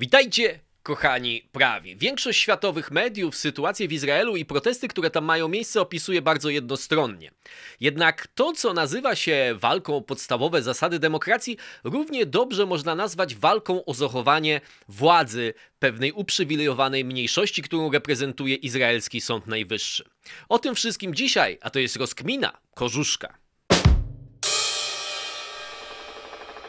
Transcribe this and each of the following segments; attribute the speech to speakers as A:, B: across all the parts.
A: Witajcie! Kochani, prawi. Większość światowych mediów sytuację w Izraelu i protesty, które tam mają miejsce, opisuje bardzo jednostronnie. Jednak to, co nazywa się walką o podstawowe zasady demokracji, równie dobrze można nazwać walką o zachowanie władzy pewnej uprzywilejowanej mniejszości, którą reprezentuje izraelski Sąd Najwyższy. O tym wszystkim dzisiaj, a to jest rozkmina, korzuszka.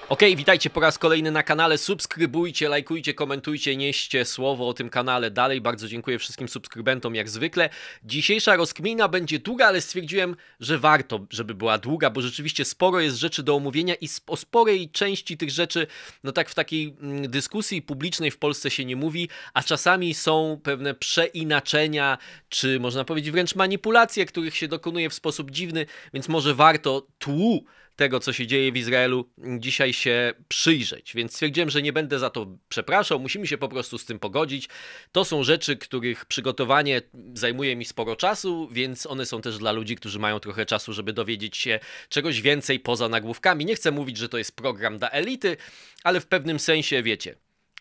A: Ok, witajcie po raz kolejny na kanale. Subskrybujcie, lajkujcie, komentujcie, nieście słowo o tym kanale dalej. Bardzo dziękuję wszystkim subskrybentom jak zwykle. Dzisiejsza rozkmina będzie długa, ale stwierdziłem, że warto, żeby była długa, bo rzeczywiście sporo jest rzeczy do omówienia i o sporej części tych rzeczy, no tak w takiej mm, dyskusji publicznej w Polsce się nie mówi, a czasami są pewne przeinaczenia, czy można powiedzieć wręcz manipulacje, których się dokonuje w sposób dziwny, więc może warto tłu tego, co się dzieje w Izraelu, dzisiaj się przyjrzeć. Więc stwierdziłem, że nie będę za to przepraszał, musimy się po prostu z tym pogodzić. To są rzeczy, których przygotowanie zajmuje mi sporo czasu, więc one są też dla ludzi, którzy mają trochę czasu, żeby dowiedzieć się czegoś więcej poza nagłówkami. Nie chcę mówić, że to jest program dla elity, ale w pewnym sensie wiecie.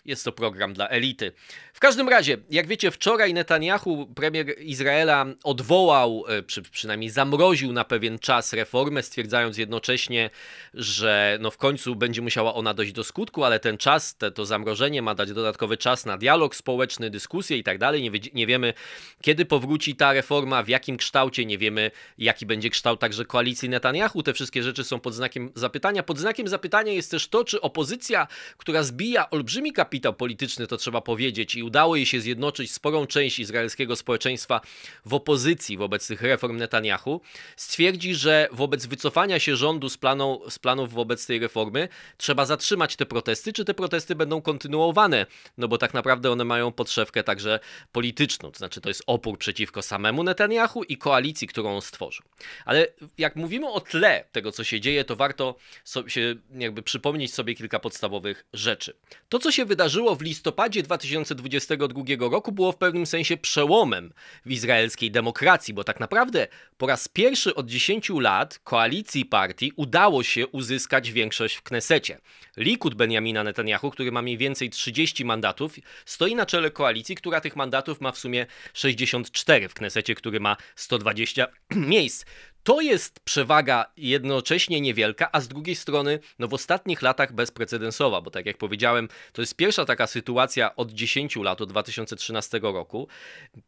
A: Jest to program dla elity. W każdym razie, jak wiecie, wczoraj Netanyahu, premier Izraela, odwołał, e, przy, przynajmniej zamroził na pewien czas reformę, stwierdzając jednocześnie, że no w końcu będzie musiała ona dojść do skutku, ale ten czas, te, to zamrożenie ma dać dodatkowy czas na dialog społeczny, dyskusję i tak dalej. Nie wiemy, kiedy powróci ta reforma, w jakim kształcie, nie wiemy, jaki będzie kształt także koalicji Netanyahu. Te wszystkie rzeczy są pod znakiem zapytania. Pod znakiem zapytania jest też to, czy opozycja, która zbija olbrzymi kapitał, kapitał polityczny, to trzeba powiedzieć, i udało jej się zjednoczyć sporą część izraelskiego społeczeństwa w opozycji wobec tych reform Netanyahu, stwierdzi, że wobec wycofania się rządu z, planą z planów wobec tej reformy trzeba zatrzymać te protesty, czy te protesty będą kontynuowane, no bo tak naprawdę one mają podszewkę także polityczną, to znaczy to jest opór przeciwko samemu Netanyahu i koalicji, którą on stworzył. Ale jak mówimy o tle tego, co się dzieje, to warto sobie, jakby przypomnieć sobie kilka podstawowych rzeczy. To, co się wydarzyło, wydarzyło w listopadzie 2022 roku, było w pewnym sensie przełomem w izraelskiej demokracji, bo tak naprawdę po raz pierwszy od 10 lat koalicji partii udało się uzyskać większość w Knesecie. Likud Benjamina Netanyahu, który ma mniej więcej 30 mandatów, stoi na czele koalicji, która tych mandatów ma w sumie 64 w Knesecie, który ma 120 miejsc. To jest przewaga jednocześnie niewielka, a z drugiej strony no w ostatnich latach bezprecedensowa, bo tak jak powiedziałem, to jest pierwsza taka sytuacja od 10 lat, od 2013 roku.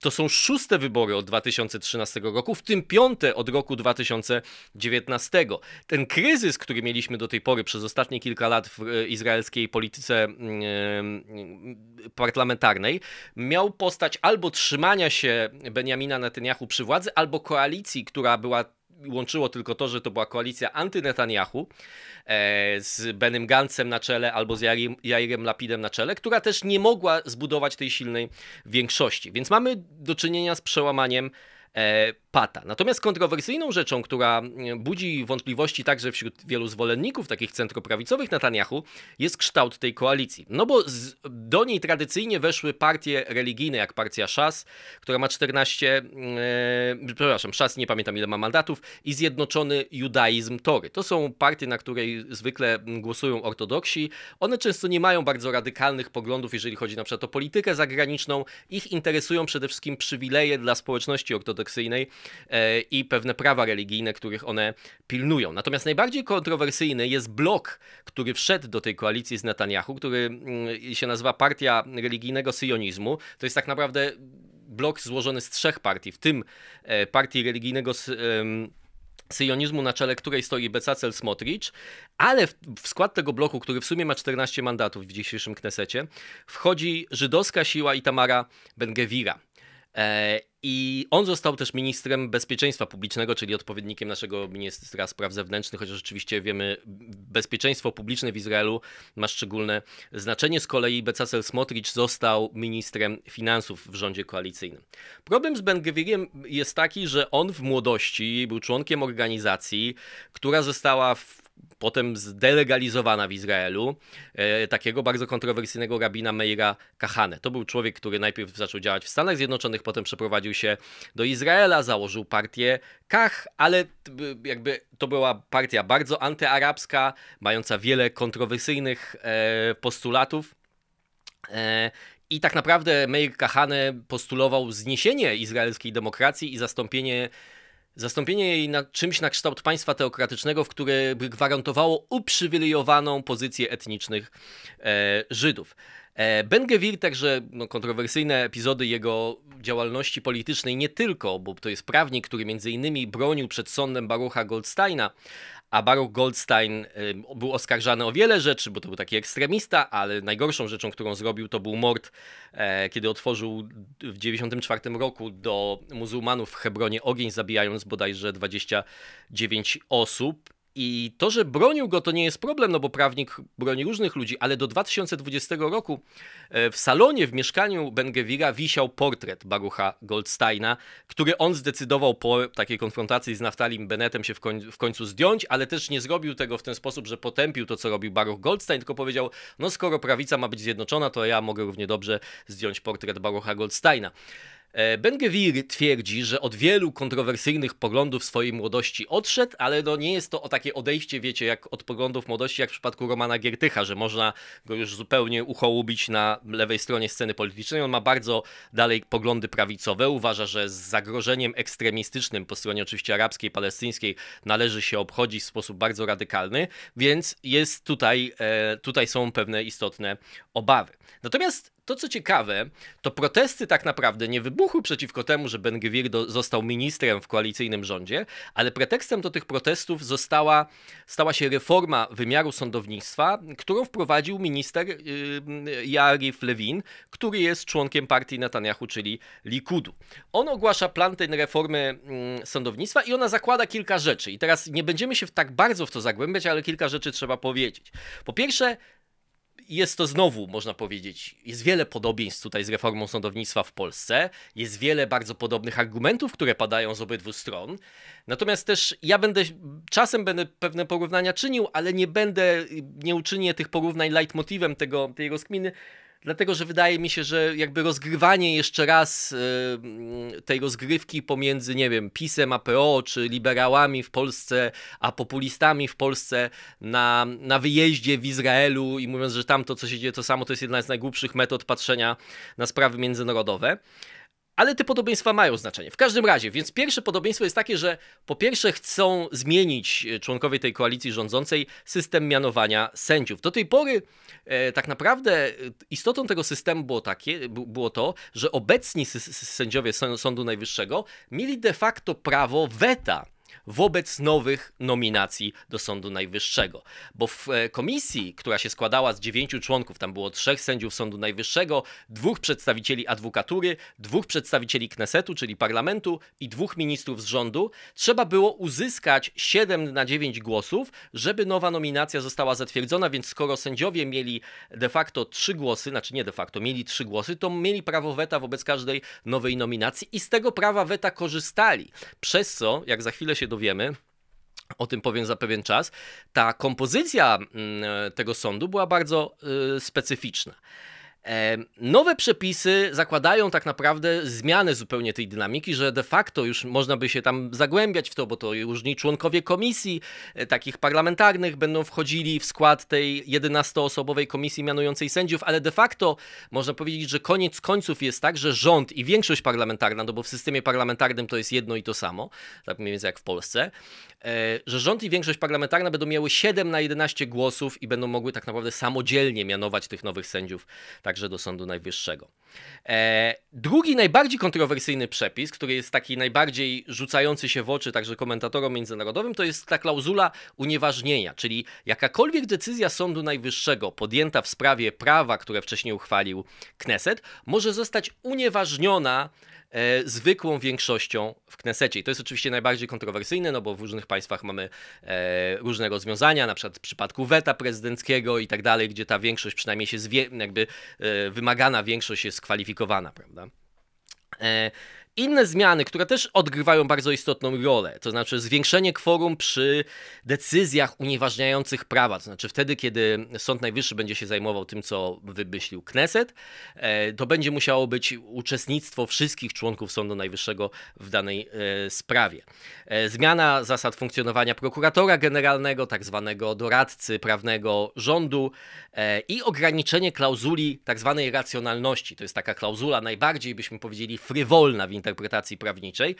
A: To są szóste wybory od 2013 roku, w tym piąte od roku 2019. Ten kryzys, który mieliśmy do tej pory przez ostatnie kilka lat w e, izraelskiej polityce mm, e, parlamentarnej, miał postać albo trzymania się Benjamina Netanyahu przy władzy, albo koalicji, która była łączyło tylko to, że to była koalicja anty-Netanyahu e, z Benem Gancem na czele albo z Jairem, Jairem Lapidem na czele, która też nie mogła zbudować tej silnej większości. Więc mamy do czynienia z przełamaniem E, pata. Natomiast kontrowersyjną rzeczą, która mm, budzi wątpliwości także wśród wielu zwolenników takich centroprawicowych Netanyahu, jest kształt tej koalicji. No bo z, do niej tradycyjnie weszły partie religijne, jak partia Szas, która ma 14, mm, e, przepraszam, Szas nie pamiętam ile ma mandatów, i Zjednoczony Judaizm Tory. To są partie, na której zwykle mm, głosują ortodoksi. One często nie mają bardzo radykalnych poglądów, jeżeli chodzi na przykład o politykę zagraniczną. Ich interesują przede wszystkim przywileje dla społeczności ortodoksycznej ortodoksyjnej e, i pewne prawa religijne, których one pilnują. Natomiast najbardziej kontrowersyjny jest blok, który wszedł do tej koalicji z Netanyahu, który mm, się nazywa Partia Religijnego Syjonizmu. To jest tak naprawdę blok złożony z trzech partii, w tym e, partii religijnego syjonizmu, na czele której stoi Becacel Smotrich, ale w, w, skład tego bloku, który w sumie ma 14 mandatów w dzisiejszym Knesecie, wchodzi żydowska siła Itamara Bengewira. E, i on został też ministrem bezpieczeństwa publicznego, czyli odpowiednikiem naszego ministra spraw zewnętrznych, chociaż oczywiście wiemy, bezpieczeństwo publiczne w Izraelu ma szczególne znaczenie. Z kolei Becasel Smotrich został ministrem finansów w rządzie koalicyjnym. Problem z Ben Gviriem jest taki, że on w młodości był członkiem organizacji, która została w potem zdelegalizowana w Izraelu, e, takiego bardzo kontrowersyjnego rabina Meira Kahane. To był człowiek, który najpierw zaczął działać w Stanach Zjednoczonych, potem przeprowadził się do Izraela, założył partię Kach, ale jakby to była partia bardzo antyarabska, mająca wiele kontrowersyjnych e, postulatów. E, I tak naprawdę Meir Kahane postulował zniesienie izraelskiej demokracji i zastąpienie Zastąpienie jej na czymś na kształt państwa teokratycznego, w które by gwarantowało uprzywilejowaną pozycję etnicznych e, Żydów. E, ben Gewir, także no, kontrowersyjne epizody jego działalności politycznej nie tylko, bo to jest prawnik, który między innymi bronił przed sądem Barucha Goldsteina, a Baruch Goldstein y, był oskarżany o wiele rzeczy, bo to był taki ekstremista, ale najgorszą rzeczą, którą zrobił, to był mord, e, kiedy otworzył w 1994 roku do muzułmanów w Hebronie ogień, zabijając bodajże 29 osób. I to, że bronił go, to nie jest problem, no bo prawnik broni różnych ludzi, ale do 2020 roku e, w salonie w mieszkaniu Bengewira wisiał portret Barucha Goldsteina, który on zdecydował po takiej konfrontacji z Naftalim Bennettem się w, koń w końcu zdjąć, ale też nie zrobił tego w ten sposób, że potępił to, co robił Baruch Goldstein, tylko powiedział, no skoro prawica ma być zjednoczona, to ja mogę równie dobrze zdjąć portret Barucha Goldsteina. E, ben twierdzi, że od wielu kontrowersyjnych poglądów swojej młodości odszedł, ale no nie jest to o takie odejście, wiecie, jak od poglądów młodości, jak w przypadku Romana Giertycha, że można go już zupełnie uchołubić na lewej stronie sceny politycznej. On ma bardzo dalej poglądy prawicowe, uważa, że z zagrożeniem ekstremistycznym po stronie oczywiście arabskiej, palestyńskiej należy się obchodzić w sposób bardzo radykalny, więc jest tutaj, e, tutaj są pewne istotne obawy. Natomiast to, co ciekawe, to protesty tak naprawdę nie wybuchły przeciwko temu, że Ben Gvir został ministrem w koalicyjnym rządzie, ale pretekstem do tych protestów została, stała się reforma wymiaru sądownictwa, którą wprowadził minister yy, Jarif Lewin, który jest członkiem partii Netanyahu, czyli Likudu. On ogłasza plan tej reformy yy, sądownictwa i ona zakłada kilka rzeczy. I teraz nie będziemy się tak bardzo w to zagłębiać, ale kilka rzeczy trzeba powiedzieć. Po pierwsze, jest to znowu, można powiedzieć, jest wiele podobieństw tutaj z reformą sądownictwa w Polsce, jest wiele bardzo podobnych argumentów, które padają z obydwu stron. Natomiast też ja będę, czasem będę pewne porównania czynił, ale nie będę, nie uczynię tych porównań leitmotivem tego, tej rozkminy, Dlatego, że wydaje mi się, że jakby rozgrywanie jeszcze raz yy, tej rozgrywki pomiędzy, nie wiem, PiSem a PO, czy liberałami w Polsce, a populistami w Polsce na, na wyjeździe w Izraelu i mówiąc, że tam to, co się dzieje, to samo, to jest jedna z najgłupszych metod patrzenia na sprawy międzynarodowe ale te podobieństwa mają znaczenie. W każdym razie, więc pierwsze podobieństwo jest takie, że po pierwsze chcą zmienić e, członkowie tej koalicji rządzącej system mianowania sędziów. Do tej pory e, tak naprawdę e, istotą tego systemu było, takie, było to, że obecni sędziowie Sądu Najwyższego mieli de facto prawo weta wobec nowych nominacji do Sądu Najwyższego. Bo w e, komisji, która się składała z dziewięciu członków, tam było trzech sędziów Sądu Najwyższego, dwóch przedstawicieli adwokatury, dwóch przedstawicieli Knesetu, czyli parlamentu i dwóch ministrów z rządu, trzeba było uzyskać 7 na 9 głosów, żeby nowa nominacja została zatwierdzona, więc skoro sędziowie mieli de facto trzy głosy, znaczy nie de facto, mieli trzy głosy, to mieli prawo weta wobec każdej nowej nominacji i z tego prawa weta korzystali. Przez co, jak za chwilę się się dowiemy. O tym powiem za pewien czas. Ta kompozycja mm, e, tego sądu była bardzo e, specyficzna. E, nowe przepisy zakładają tak naprawdę zmianę zupełnie tej dynamiki, że de facto już można by się tam zagłębiać w to, bo to różni członkowie komisji e, takich parlamentarnych będą wchodzili w skład tej 11-osobowej komisji mianującej sędziów, ale de facto można powiedzieć, że koniec końców jest tak, że rząd i większość parlamentarna, no bo w systemie parlamentarnym to jest jedno i to samo, tak mniej więcej jak w Polsce, e, że rząd i większość parlamentarna będą miały 7 na 11 głosów i będą mogły tak naprawdę samodzielnie mianować tych nowych sędziów. Tak także do Sądu Najwyższego. E, drugi najbardziej kontrowersyjny przepis, który jest taki najbardziej rzucający się w oczy także komentatorom międzynarodowym, to jest ta klauzula unieważnienia, czyli jakakolwiek decyzja Sądu Najwyższego podjęta w sprawie prawa, które wcześniej uchwalił Kneset, może zostać unieważniona E, zwykłą większością w Knesecie. I to jest oczywiście najbardziej kontrowersyjne, no bo w różnych państwach mamy e, różne rozwiązania, na przykład w przypadku weta prezydenckiego i tak dalej, gdzie ta większość przynajmniej się, jakby e, wymagana większość jest kwalifikowana, prawda? Inne zmiany, które też odgrywają bardzo istotną rolę, to znaczy zwiększenie kworum przy decyzjach unieważniających prawa, to znaczy wtedy, kiedy Sąd Najwyższy będzie się zajmował tym, co wymyślił Kneset, e, to będzie musiało być uczestnictwo wszystkich członków Sądu Najwyższego w danej e, sprawie. E, zmiana zasad funkcjonowania prokuratora generalnego, tak zwanego doradcy prawnego rządu i ograniczenie klauzuli tak zwanej racjonalności. To jest taka klauzula najbardziej, byśmy powiedzieli, frywolna w interpretacji prawniczej,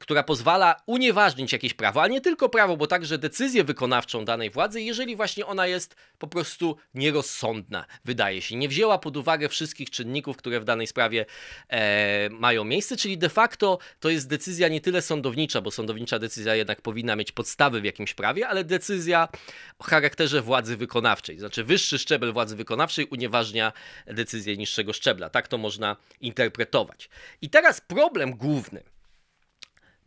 A: która pozwala unieważnić jakieś prawo, ale nie tylko prawo, bo także decyzję wykonawczą danej władzy, jeżeli właśnie ona jest po prostu nierozsądna, wydaje się. Nie wzięła pod uwagę wszystkich czynników, które w danej sprawie e, mają miejsce, czyli de facto to jest decyzja nie tyle sądownicza, bo sądownicza decyzja jednak powinna mieć podstawy w jakimś prawie, ale decyzja o charakterze władzy wykonawczej. Znaczy wyższy szczebel władzy wykonawczej unieważnia decyzję niższego szczebla. Tak to można interpretować. I teraz problem problem główny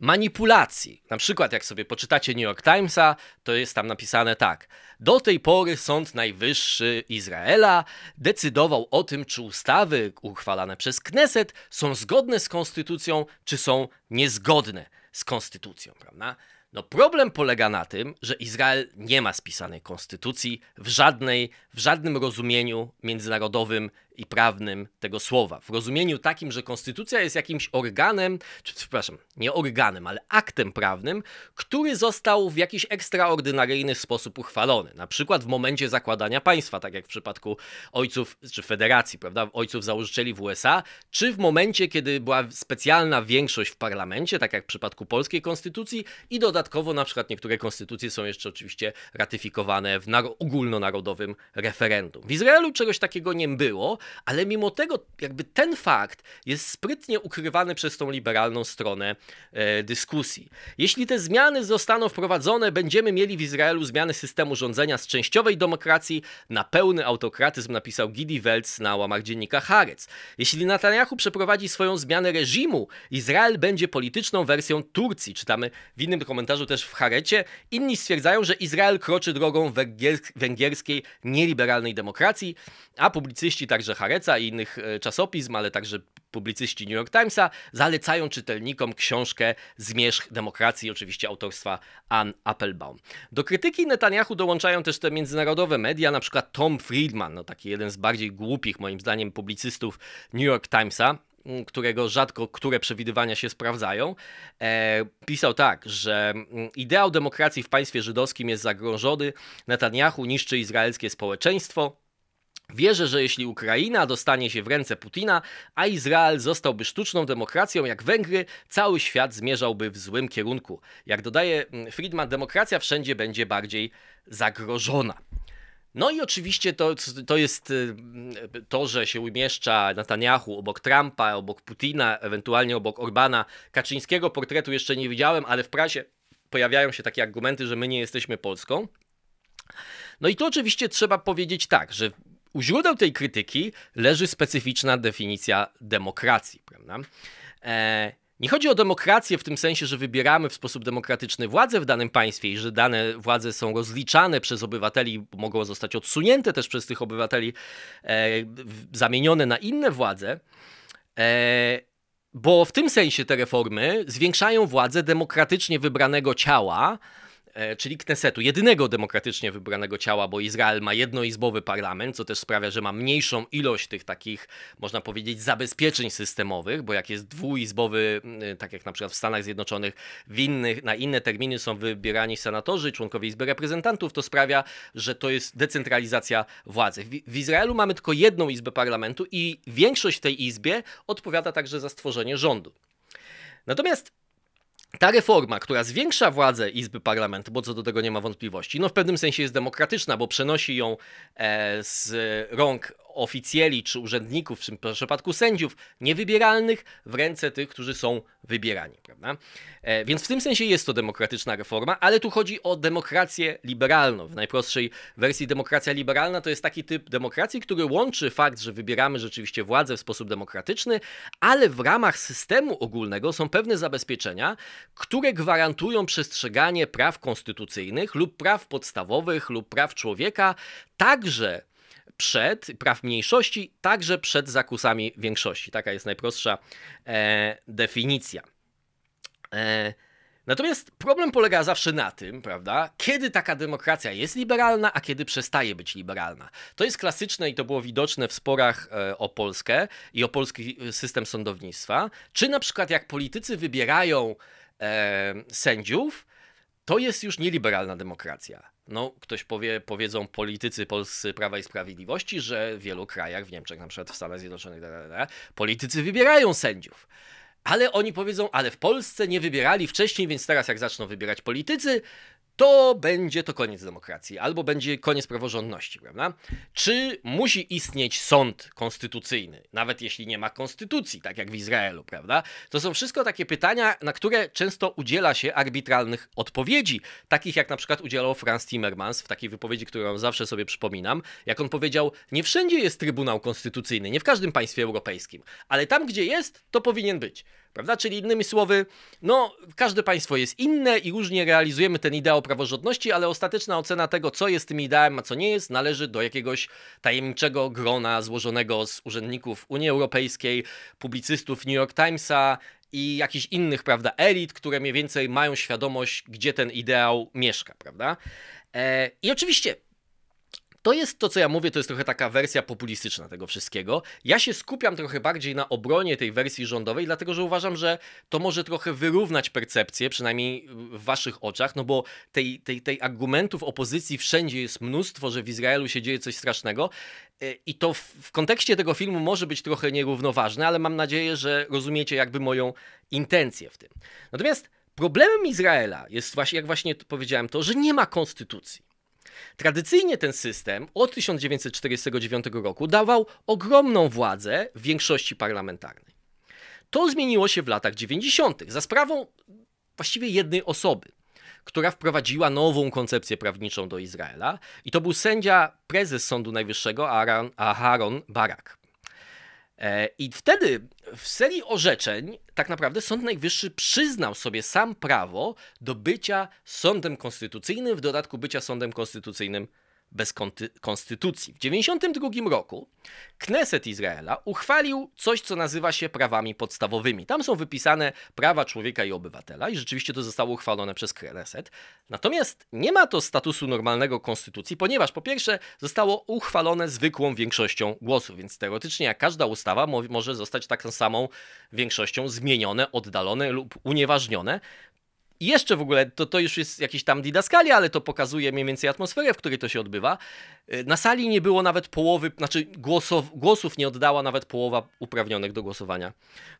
A: manipulacji. Na przykład, jak sobie poczytacie New York Timesa, to jest tam napisane tak. Do tej pory Sąd Najwyższy Izraela decydował o tym, czy ustawy uchwalane przez Kneset są zgodne z konstytucją, czy są niezgodne z konstytucją, prawda? No problem polega na tym, że Izrael nie ma spisanej konstytucji w żadnej, w żadnym rozumieniu międzynarodowym i prawnym tego słowa. W rozumieniu takim, że konstytucja jest jakimś organem, czy, przepraszam, nie organem, ale aktem prawnym, który został w jakiś ekstraordynaryjny sposób uchwalony. Na przykład w momencie zakładania państwa, tak jak w przypadku ojców, czy federacji, prawda, ojców założycieli w USA, czy w momencie, kiedy była specjalna większość w parlamencie, tak jak w przypadku polskiej konstytucji i dodatkowo na przykład niektóre konstytucje są jeszcze oczywiście ratyfikowane w ogólnonarodowym referendum. W Izraelu czegoś takiego nie było, ale mimo tego jakby ten fakt jest sprytnie ukrywany przez tą liberalną stronę e, dyskusji. Jeśli te zmiany zostaną wprowadzone, będziemy mieli w Izraelu zmiany systemu rządzenia z częściowej demokracji na pełny autokratyzm, napisał Gidi Welc na łamach dziennika Haaretz. Jeśli Netanyahu przeprowadzi swoją zmianę reżimu, Izrael będzie polityczną wersją Turcji. Czytamy w innym komentarzu też w Harecie. Inni stwierdzają, że Izrael kroczy drogą węgierskiej nieliberalnej demokracji, a publicyści także Rogerze Hareca i innych e, czasopism, ale także publicyści New York Timesa, zalecają czytelnikom książkę Zmierzch Demokracji, oczywiście autorstwa Ann Applebaum. Do krytyki Netanyahu dołączają też te międzynarodowe media, na przykład Tom Friedman, no taki jeden z bardziej głupich moim zdaniem publicystów New York Timesa, mm, którego rzadko które przewidywania się sprawdzają, e, pisał tak, że mm, ideał demokracji w państwie żydowskim jest zagrożony, Netanyahu niszczy izraelskie społeczeństwo, Wierzę, że jeśli Ukraina dostanie się w ręce Putina, a Izrael zostałby sztuczną demokracją jak Węgry, cały świat zmierzałby w złym kierunku. Jak dodaje mm, Friedman, demokracja wszędzie będzie bardziej zagrożona. No i oczywiście to, to jest y, mm, to, że się umieszcza Netanyahu obok Trumpa, obok Putina, ewentualnie obok Orbana. Kaczyńskiego portretu jeszcze nie widziałem, ale w prasie pojawiają się takie argumenty, że my nie jesteśmy Polską. No i to oczywiście trzeba powiedzieć tak, że u źródeł tej krytyki leży specyficzna definicja demokracji. Prawda? E, nie chodzi o demokrację w tym sensie, że wybieramy w sposób demokratyczny władze w danym państwie i że dane władze są rozliczane przez obywateli, mogą zostać odsunięte też przez tych obywateli, e, zamienione na inne władze. E, bo w tym sensie te reformy zwiększają władzę demokratycznie wybranego ciała, E, czyli Knesetu, jedynego demokratycznie wybranego ciała, bo Izrael ma jednoizbowy parlament, co też sprawia, że ma mniejszą ilość tych takich, można powiedzieć, zabezpieczeń systemowych, bo jak jest dwuizbowy, e, tak jak na przykład w Stanach Zjednoczonych, w innych, na inne terminy są wybierani senatorzy, członkowie Izby Reprezentantów, to sprawia, że to jest decentralizacja władzy. W, w Izraelu mamy tylko jedną izbę parlamentu i większość tej izbie odpowiada także za stworzenie rządu. Natomiast ta reforma, która zwiększa władzę Izby Parlamentu, bo co do tego nie ma wątpliwości, no w pewnym sensie jest demokratyczna, bo przenosi ją e, z rąk oficjeli czy urzędników, w tym przypadku sędziów, niewybieralnych w ręce tych, którzy są wybierani. Prawda? E, więc w tym sensie jest to demokratyczna reforma, ale tu chodzi o demokrację liberalną. W najprostszej wersji demokracja liberalna to jest taki typ demokracji, który łączy fakt, że wybieramy rzeczywiście władzę w sposób demokratyczny, ale w ramach systemu ogólnego są pewne zabezpieczenia, które gwarantują przestrzeganie praw konstytucyjnych lub praw podstawowych lub praw człowieka także przed praw mniejszości, także przed zakusami większości. Taka jest najprostsza e, definicja. E, Natomiast problem polega zawsze na tym, prawda, kiedy taka demokracja jest liberalna, a kiedy przestaje być liberalna. To jest klasyczne i to było widoczne w sporach e, o Polskę i o polski system sądownictwa. Czy na przykład jak politycy wybierają E, sędziów, to jest już nieliberalna demokracja. No, ktoś powie, powiedzą politycy polscy Prawa i Sprawiedliwości, że w wielu krajach, w Niemczech, na przykład w Stanach Zjednoczonych, da, da, da, politycy wybierają sędziów. Ale oni powiedzą, ale w Polsce nie wybierali wcześniej, więc teraz jak zaczną wybierać politycy, to będzie to koniec demokracji, albo będzie koniec praworządności, prawda? Czy musi istnieć sąd konstytucyjny, nawet jeśli nie ma konstytucji, tak jak w Izraelu, prawda? To są wszystko takie pytania, na które często udziela się arbitralnych odpowiedzi, takich jak na przykład udzielał Franz Timmermans w takiej wypowiedzi, którą zawsze sobie przypominam, jak on powiedział, nie wszędzie jest Trybunał Konstytucyjny, nie w każdym państwie europejskim, ale tam, gdzie jest, to powinien być. Prawda? Czyli innymi słowy, no, każde państwo jest inne i różnie realizujemy ten ideał praworządności, ale ostateczna ocena tego, co jest tym ideałem, a co nie jest, należy do jakiegoś tajemniczego grona złożonego z urzędników Unii Europejskiej, publicystów New York Timesa, i jakichś innych, prawda, elit, które mniej więcej mają świadomość, gdzie ten ideał mieszka, prawda? E, I oczywiście to jest to, co ja mówię, to jest trochę taka wersja populistyczna tego wszystkiego. Ja się skupiam trochę bardziej na obronie tej wersji rządowej, dlatego że uważam, że to może trochę wyrównać percepcję, przynajmniej w waszych oczach, no bo tej, tej, tej argumentów opozycji wszędzie jest mnóstwo, że w Izraelu się dzieje coś strasznego. E, I to w, w kontekście tego filmu może być trochę nierównoważne, ale mam nadzieję, że rozumiecie jakby moją intencję w tym. Natomiast problemem Izraela jest właśnie, jak właśnie powiedziałem, to, że nie ma konstytucji. Tradycyjnie ten system od 1949 roku dawał ogromną władzę większości parlamentarnej. To zmieniło się w latach 90. za sprawą właściwie jednej osoby, która wprowadziła nową koncepcję prawniczą do Izraela i to był sędzia prezes Sądu Najwyższego Aaron, Aharon Barak. E, I wtedy w serii orzeczeń tak naprawdę Sąd Najwyższy przyznał sobie sam prawo do bycia sądem konstytucyjnym, w dodatku bycia sądem konstytucyjnym bez konstytucji. W 1992 roku Kneset Izraela uchwalił coś, co nazywa się prawami podstawowymi. Tam są wypisane prawa człowieka i obywatela i rzeczywiście to zostało uchwalone przez Kneset. Natomiast nie ma to statusu normalnego konstytucji, ponieważ po pierwsze zostało uchwalone zwykłą większością głosów, więc teoretycznie jak każda ustawa mo może zostać taką samą większością zmienione, oddalone lub unieważnione. I jeszcze w ogóle, to, to już jest jakiś tam didaskali, ale to pokazuje mniej więcej atmosferę, w której to się odbywa. Y, na sali nie było nawet połowy, znaczy głosow, głosów nie oddała nawet połowa uprawnionych do głosowania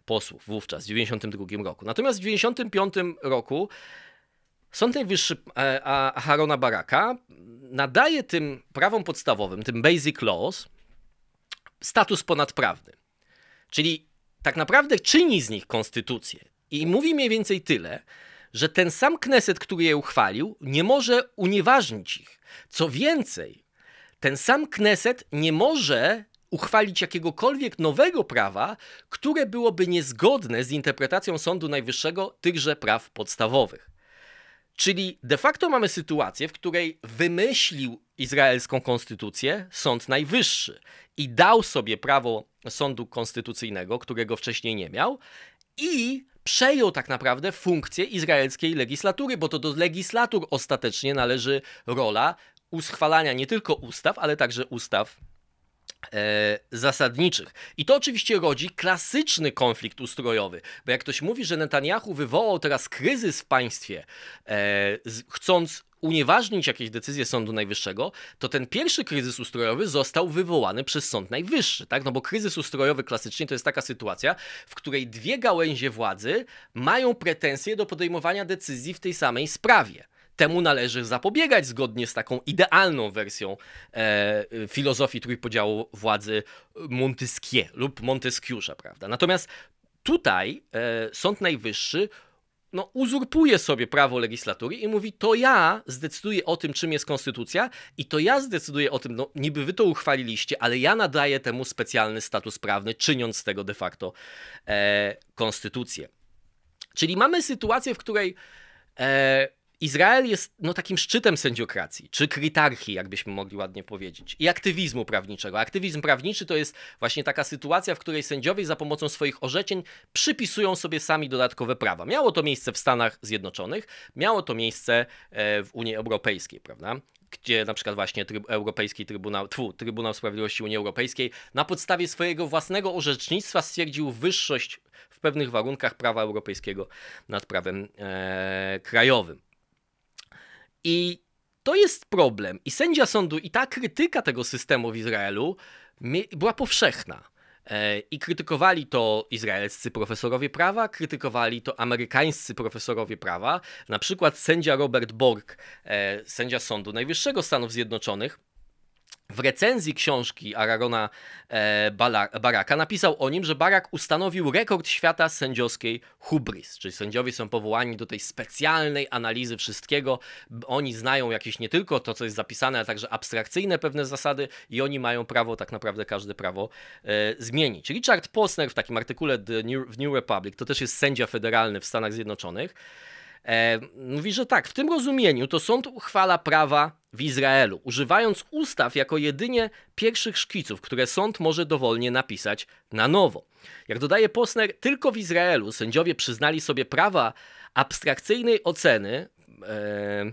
A: posłów wówczas, w 1992 roku. Natomiast w 1995 roku Sąd Najwyższy e, a Harona Baraka nadaje tym prawom podstawowym, tym basic laws, status ponadprawny. Czyli tak naprawdę czyni z nich konstytucję. I mówi mniej więcej tyle, że ten sam Kneset, który je uchwalił, nie może unieważnić ich. Co więcej, ten sam Kneset nie może uchwalić jakiegokolwiek nowego prawa, które byłoby niezgodne z interpretacją Sądu Najwyższego tychże praw podstawowych. Czyli de facto mamy sytuację, w której wymyślił izraelską konstytucję Sąd Najwyższy i dał sobie prawo sądu konstytucyjnego, którego wcześniej nie miał, i przejął tak naprawdę funkcję izraelskiej legislatury, bo to do legislatur ostatecznie należy rola uschwalania nie tylko ustaw, ale także ustaw E, zasadniczych. I to oczywiście rodzi klasyczny konflikt ustrojowy, bo jak ktoś mówi, że Netanyahu wywołał teraz kryzys w państwie, e, z, chcąc unieważnić jakieś decyzje Sądu Najwyższego, to ten pierwszy kryzys ustrojowy został wywołany przez Sąd Najwyższy, tak? No bo kryzys ustrojowy klasycznie to jest taka sytuacja, w której dwie gałęzie władzy mają pretensje do podejmowania decyzji w tej samej sprawie temu należy zapobiegać zgodnie z taką idealną wersją e, filozofii trójpodziału władzy Montesquieu lub Montesquieu'sza, prawda? Natomiast tutaj e, Sąd Najwyższy no, uzurpuje sobie prawo legislatury i mówi, to ja zdecyduję o tym, czym jest konstytucja i to ja zdecyduję o tym, no niby wy to uchwaliliście, ale ja nadaję temu specjalny status prawny, czyniąc z tego de facto e, konstytucję. Czyli mamy sytuację, w której e, Izrael jest no, takim szczytem sędziokracji, czy krytarchii, jakbyśmy mogli ładnie powiedzieć, i aktywizmu prawniczego. Aktywizm prawniczy to jest właśnie taka sytuacja, w której sędziowie za pomocą swoich orzeczeń przypisują sobie sami dodatkowe prawa. Miało to miejsce w Stanach Zjednoczonych, miało to miejsce e, w Unii Europejskiej, prawda? gdzie na przykład właśnie tryb, Europejski Trybunał, tfu, Trybunał Sprawiedliwości Unii Europejskiej na podstawie swojego własnego orzecznictwa stwierdził wyższość w pewnych warunkach prawa europejskiego nad prawem e, krajowym. I to jest problem. I sędzia sądu i ta krytyka tego systemu w Izraelu była powszechna. E, I krytykowali to izraelscy profesorowie prawa, krytykowali to amerykańscy profesorowie prawa, na przykład sędzia Robert Borg e, sędzia Sądu Najwyższego Stanów Zjednoczonych, w recenzji książki Aragona e, Baraka napisał o nim, że Barak ustanowił rekord świata sędziowskiej hubris, czyli sędziowie są powołani do tej specjalnej analizy wszystkiego. Oni znają jakieś nie tylko to, co jest zapisane, ale także abstrakcyjne pewne zasady i oni mają prawo, tak naprawdę każde prawo e, zmienić. Richard Posner w takim artykule w New Republic, to też jest sędzia federalny w Stanach Zjednoczonych, E, mówi, że tak, w tym rozumieniu to sąd uchwala prawa w Izraelu, używając ustaw jako jedynie pierwszych szkiców, które sąd może dowolnie napisać na nowo. Jak dodaje Posner, tylko w Izraelu sędziowie przyznali sobie prawa abstrakcyjnej oceny. E,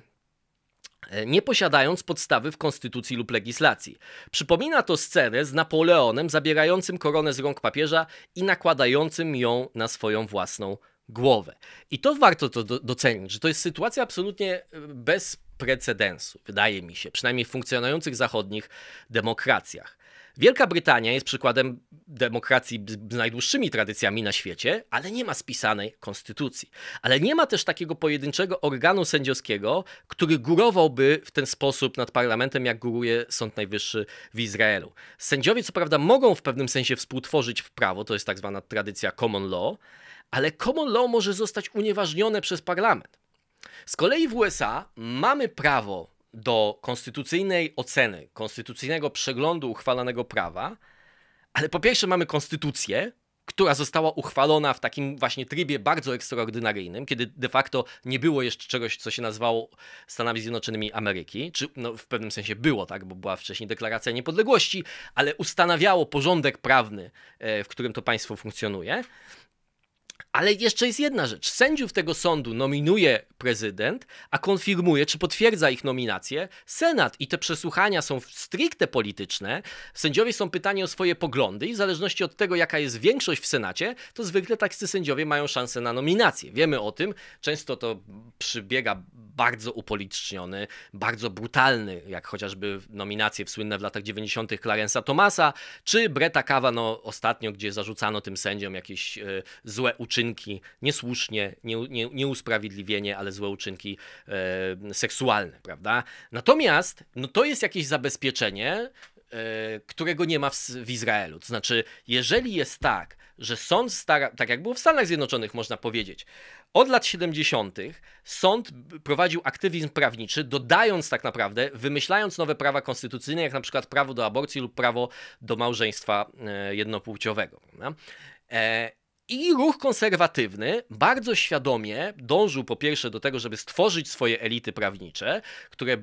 A: e nie posiadając podstawy w konstytucji lub legislacji. Przypomina to scenę z Napoleonem zabierającym koronę z rąk papieża i nakładającym ją na swoją własną głowę. I to warto to docenić, że to jest sytuacja absolutnie e, bez precedensu, wydaje mi się, przynajmniej w funkcjonujących zachodnich demokracjach. Wielka Brytania jest przykładem demokracji z najdłuższymi tradycjami na świecie, ale nie ma spisanej konstytucji. Ale nie ma też takiego pojedynczego organu sędziowskiego, który górowałby w ten sposób nad parlamentem, jak góruje Sąd Najwyższy w Izraelu. Sędziowie, co prawda, mogą w pewnym sensie współtworzyć w prawo, to jest tak zwana tradycja common law, ale common law może zostać unieważnione przez parlament. Z kolei w USA mamy prawo do konstytucyjnej oceny, konstytucyjnego przeglądu uchwalanego prawa, ale po pierwsze mamy konstytucję, która została uchwalona w takim właśnie trybie bardzo ekstraordynaryjnym, kiedy de facto nie było jeszcze czegoś, co się nazywało Stanami Zjednoczonymi Ameryki, czy no, w pewnym sensie było, tak, bo była wcześniej deklaracja niepodległości, ale ustanawiało porządek prawny, e, w którym to państwo funkcjonuje. Ale jeszcze jest jedna rzecz. Sędziów tego sądu nominuje prezydent, a konfirmuje czy potwierdza ich nominację Senat. I te przesłuchania są stricte polityczne. Sędziowie są pytani o swoje poglądy i w zależności od tego, jaka jest większość w Senacie, to zwykle tacy sędziowie mają szansę na nominację. Wiemy o tym. Często to przybiega bardzo upolityczniony, bardzo brutalny, jak chociażby nominacje w słynne w latach 90. Clarence'a Thomasa, czy Breta No ostatnio, gdzie zarzucano tym sędziom jakieś y, złe uczynki uczynki, niesłusznie, nie, nie, nieusprawiedliwienie, ale złe uczynki e, seksualne, prawda? Natomiast no to jest jakieś zabezpieczenie, e, którego nie ma w, w Izraelu. To znaczy, jeżeli jest tak, że sąd stara, tak jak było w Stanach Zjednoczonych, można powiedzieć, od lat 70. sąd prowadził aktywizm prawniczy, dodając tak naprawdę, wymyślając nowe prawa konstytucyjne, jak na przykład prawo do aborcji lub prawo do małżeństwa e, jednopłciowego. I ruch konserwatywny bardzo świadomie dążył po pierwsze do tego, żeby stworzyć swoje elity prawnicze, które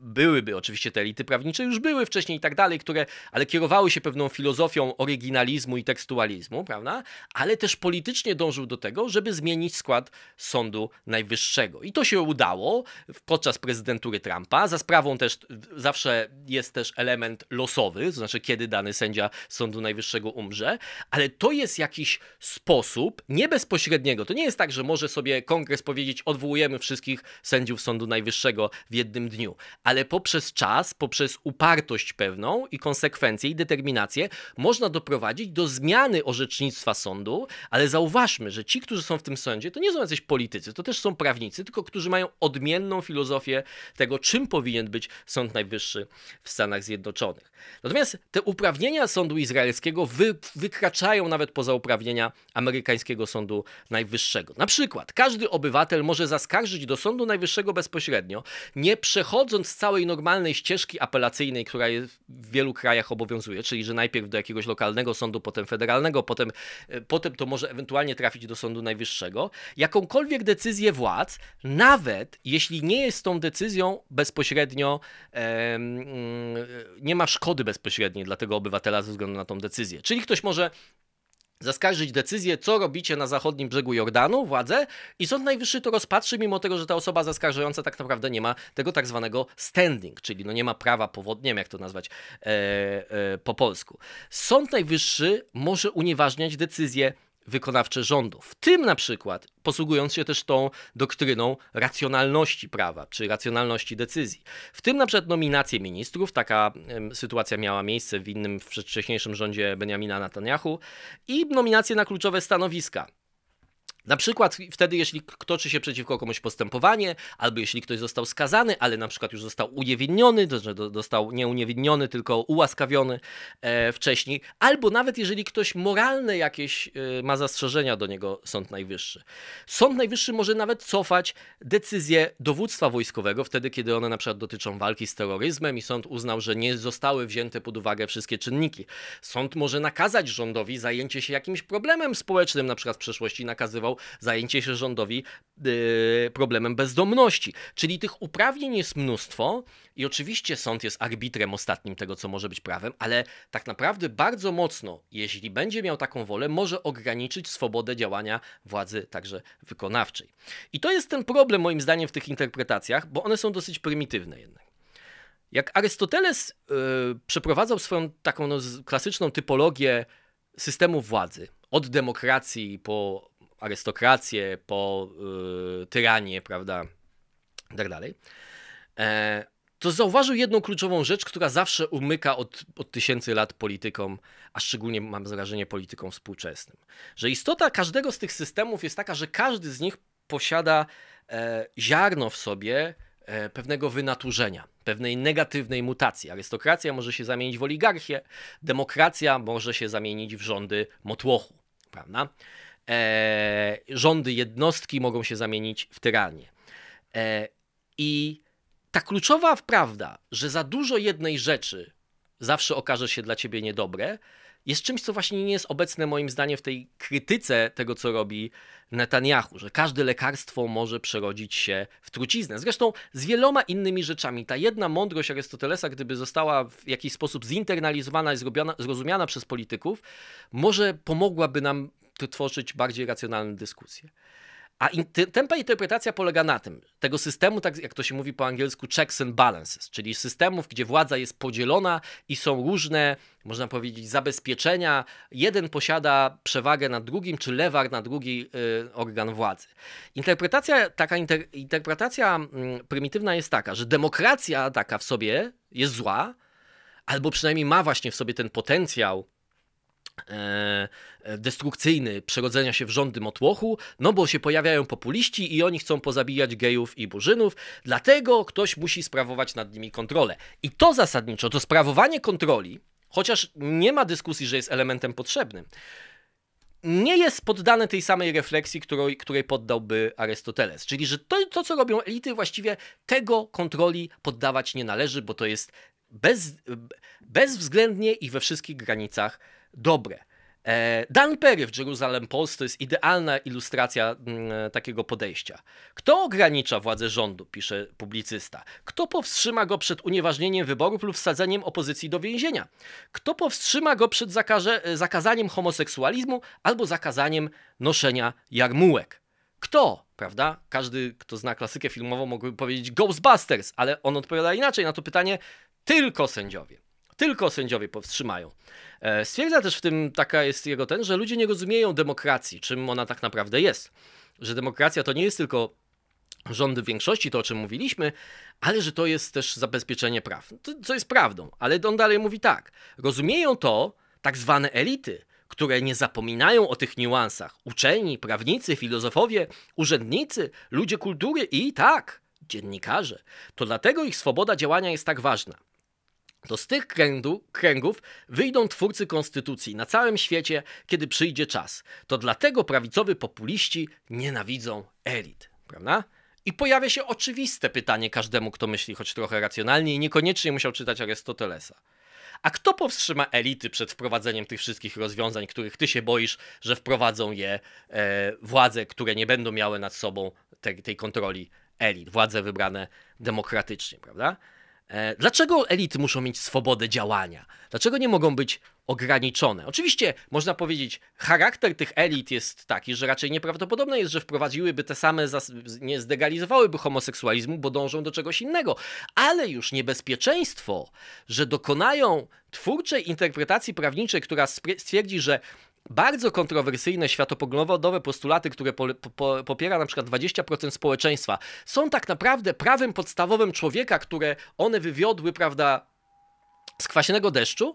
A: byłyby, oczywiście te elity prawnicze już były wcześniej i tak dalej, które, ale kierowały się pewną filozofią oryginalizmu i tekstualizmu, prawda? Ale też politycznie dążył do tego, żeby zmienić skład Sądu Najwyższego. I to się udało podczas prezydentury Trumpa. Za sprawą też zawsze jest też element losowy, to znaczy kiedy dany sędzia Sądu Najwyższego umrze, ale to jest jakiś sposób, nie bezpośredniego. To nie jest tak, że może sobie kongres powiedzieć, odwołujemy wszystkich sędziów Sądu Najwyższego w jednym dniu, ale poprzez czas, poprzez upartość pewną i konsekwencje i determinację można doprowadzić do zmiany orzecznictwa sądu, ale zauważmy, że ci, którzy są w tym sądzie, to nie są jacyś politycy, to też są prawnicy, tylko którzy mają odmienną filozofię tego, czym powinien być Sąd Najwyższy w Stanach Zjednoczonych. Natomiast te uprawnienia sądu izraelskiego wy, wykraczają nawet poza uprawnienia amerykańskiego Sądu Najwyższego. Na przykład każdy obywatel może zaskarżyć do Sądu Najwyższego bezpośrednio, nie przechodząc całej normalnej ścieżki apelacyjnej, która w wielu krajach obowiązuje, czyli że najpierw do jakiegoś lokalnego sądu, potem federalnego, potem, e, potem to może ewentualnie trafić do Sądu Najwyższego, jakąkolwiek decyzję władz, nawet jeśli nie jest tą decyzją bezpośrednio, mm, e, nie ma szkody bezpośredniej dla tego obywatela ze względu na tą decyzję. Czyli ktoś może zaskarżyć decyzję, co robicie na zachodnim brzegu Jordanu, władzę i Sąd Najwyższy to rozpatrzy, mimo tego, że ta osoba zaskarżająca tak naprawdę nie ma tego tak zwanego standing, czyli no nie ma prawa powodniem, nie wiem jak to nazwać e, e, po polsku. Sąd Najwyższy może unieważniać decyzję wykonawcze rządu, w tym na przykład posługując się też tą doktryną racjonalności prawa czy racjonalności decyzji. W tym na przykład nominacje ministrów, taka sytuacja miała miejsce w innym, w wcześniejszym rządzie Benjamina Netanyahu i nominacje na kluczowe stanowiska na przykład wtedy, jeśli toczy się przeciwko komuś postępowanie, albo jeśli ktoś został skazany, ale na przykład już został uniewinniony, został nie uniewinniony, tylko ułaskawiony e, wcześniej, albo nawet jeżeli ktoś moralne jakieś e, ma zastrzeżenia do niego Sąd Najwyższy. Sąd Najwyższy może nawet cofać decyzje dowództwa wojskowego, wtedy kiedy one na przykład dotyczą walki z terroryzmem i sąd uznał, że nie zostały wzięte pod uwagę wszystkie czynniki. Sąd może nakazać rządowi zajęcie się jakimś problemem społecznym, na przykład w przeszłości nakazywał zajęcie się rządowi y, problemem bezdomności. Czyli tych uprawnień jest mnóstwo i oczywiście sąd jest arbitrem ostatnim tego, co może być prawem, ale tak naprawdę bardzo mocno, jeśli będzie miał taką wolę, może ograniczyć swobodę działania władzy także wykonawczej. I to jest ten problem moim zdaniem w tych interpretacjach, bo one są dosyć prymitywne jednak. Jak Arystoteles yy, przeprowadzał swoją taką no, klasyczną typologię systemów władzy, od demokracji po arystokrację, po y, tyranię, prawda, i tak dalej, e, to zauważył jedną kluczową rzecz, która zawsze umyka od, od tysięcy lat politykom, a szczególnie mam wrażenie politykom współczesnym. Że istota każdego z tych systemów jest taka, że każdy z nich posiada e, ziarno w sobie e, pewnego wynaturzenia, pewnej negatywnej mutacji. Arystokracja może się zamienić w oligarchię, demokracja może się zamienić w rządy motłochu, prawda? E, rządy jednostki mogą się zamienić w tyranie. E, I ta kluczowa prawda, że za dużo jednej rzeczy zawsze okaże się dla ciebie niedobre, jest czymś, co właśnie nie jest obecne moim zdaniem w tej krytyce tego, co robi Netanyahu, że każde lekarstwo może przerodzić się w truciznę. Zresztą z wieloma innymi rzeczami. Ta jedna mądrość Arystotelesa, gdyby została w jakiś sposób zinternalizowana i zrobiona, zrozumiana przez polityków, może pomogłaby nam tworzyć bardziej racjonalne dyskusje. A tempa interpretacja polega na tym, tego systemu, tak jak to się mówi po angielsku, checks and balances, czyli systemów, gdzie władza jest podzielona i są różne, można powiedzieć, zabezpieczenia. Jeden posiada przewagę nad drugim, czy lewar na drugi y, organ władzy. Interpretacja, taka inter, interpretacja mm, prymitywna jest taka, że demokracja taka w sobie jest zła, albo przynajmniej ma właśnie w sobie ten potencjał E, e, destrukcyjny przerodzenia się w rządy motłochu, no bo się pojawiają populiści i oni chcą pozabijać gejów i burzynów, dlatego ktoś musi sprawować nad nimi kontrolę. I to zasadniczo, to sprawowanie kontroli, chociaż nie ma dyskusji, że jest elementem potrzebnym, nie jest poddane tej samej refleksji, której, której poddałby Arystoteles. Czyli, że to, to, co robią elity, właściwie tego kontroli poddawać nie należy, bo to jest bez, bezwzględnie i we wszystkich granicach dobre. E, Dan Perry w Jerusalem Post to jest idealna ilustracja mm, e, takiego podejścia. Kto ogranicza władzę rządu, pisze publicysta? Kto powstrzyma go przed unieważnieniem wyborów lub wsadzeniem opozycji do więzienia? Kto powstrzyma go przed zakaże, e, zakazaniem homoseksualizmu albo zakazaniem noszenia jarmułek? Kto? Prawda? Każdy, kto zna klasykę filmową, mógłby powiedzieć Ghostbusters, ale on odpowiada inaczej na to pytanie tylko sędziowie tylko sędziowie powstrzymają. E, stwierdza też w tym, taka jest jego ten, że ludzie nie rozumieją demokracji, czym ona tak naprawdę jest. Że demokracja to nie jest tylko rządy większości, to o czym mówiliśmy, ale że to jest też zabezpieczenie praw. No co jest prawdą, ale on dalej mówi tak. Rozumieją to tak zwane elity, które nie zapominają o tych niuansach. Uczeni, prawnicy, filozofowie, urzędnicy, ludzie kultury i tak, dziennikarze. To dlatego ich swoboda działania jest tak ważna to z tych kręgu, kręgów wyjdą twórcy konstytucji na całym świecie, kiedy przyjdzie czas. To dlatego prawicowy populiści nienawidzą elit, prawda? I pojawia się oczywiste pytanie każdemu, kto myśli choć trochę racjonalnie i niekoniecznie musiał czytać Arystotelesa. A kto powstrzyma elity przed wprowadzeniem tych wszystkich rozwiązań, których ty się boisz, że wprowadzą je e, władze, które nie będą miały nad sobą te, tej kontroli elit, władze wybrane demokratycznie, prawda? E, dlaczego elity muszą mieć swobodę działania? Dlaczego nie mogą być ograniczone? Oczywiście można powiedzieć, charakter tych elit jest taki, że raczej nieprawdopodobne jest, że wprowadziłyby te same, nie zdegalizowałyby homoseksualizmu, bo dążą do czegoś innego, ale już niebezpieczeństwo, że dokonają twórczej interpretacji prawniczej, która stwierdzi, że bardzo kontrowersyjne światopoglądowe postulaty, które po, po, popiera na przykład 20% społeczeństwa, są tak naprawdę prawem podstawowym człowieka, które one wywiodły, prawda, z kwaśnego deszczu,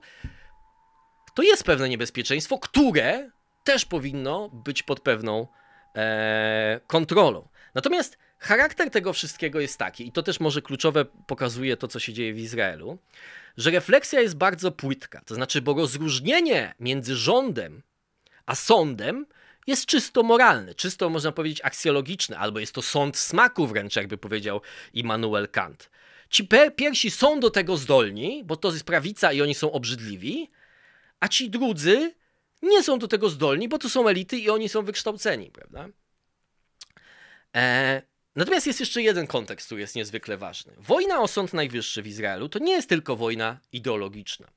A: to jest pewne niebezpieczeństwo, które też powinno być pod pewną e, kontrolą. Natomiast charakter tego wszystkiego jest taki, i to też może kluczowe pokazuje to, co się dzieje w Izraelu, że refleksja jest bardzo płytka. To znaczy, bo rozróżnienie między rządem a sądem jest czysto moralny, czysto można powiedzieć aksjologiczny, albo jest to sąd smaku wręcz, jakby powiedział Immanuel Kant. Ci pierwsi są do tego zdolni, bo to jest prawica i oni są obrzydliwi, a ci drudzy nie są do tego zdolni, bo to są elity i oni są wykształceni, prawda? E, natomiast jest jeszcze jeden kontekst, który jest niezwykle ważny. Wojna o Sąd Najwyższy w Izraelu to nie jest tylko wojna ideologiczna.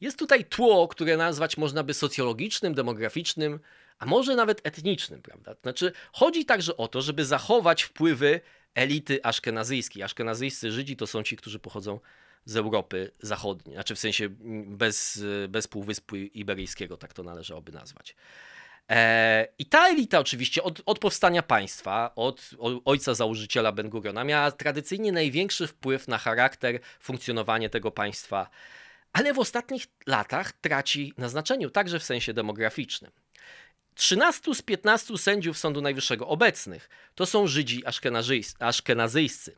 A: Jest tutaj tło, które nazwać można by socjologicznym, demograficznym, a może nawet etnicznym, prawda? Znaczy, chodzi także o to, żeby zachować wpływy elity aszkenazyjskiej. Aszkenazyjscy Żydzi to są ci, którzy pochodzą z Europy Zachodniej, znaczy w sensie mm, bez, e, bez Półwyspu Iberyjskiego, tak to należałoby nazwać. E, I ta elita oczywiście od, od powstania państwa, od ojca założyciela Ben Guriona miała tradycyjnie największy wpływ na charakter, funkcjonowanie tego państwa ale w ostatnich latach traci na znaczeniu także w sensie demograficznym. 13 z 15 sędziów Sądu Najwyższego obecnych to są Żydzi aszkenazyjscy.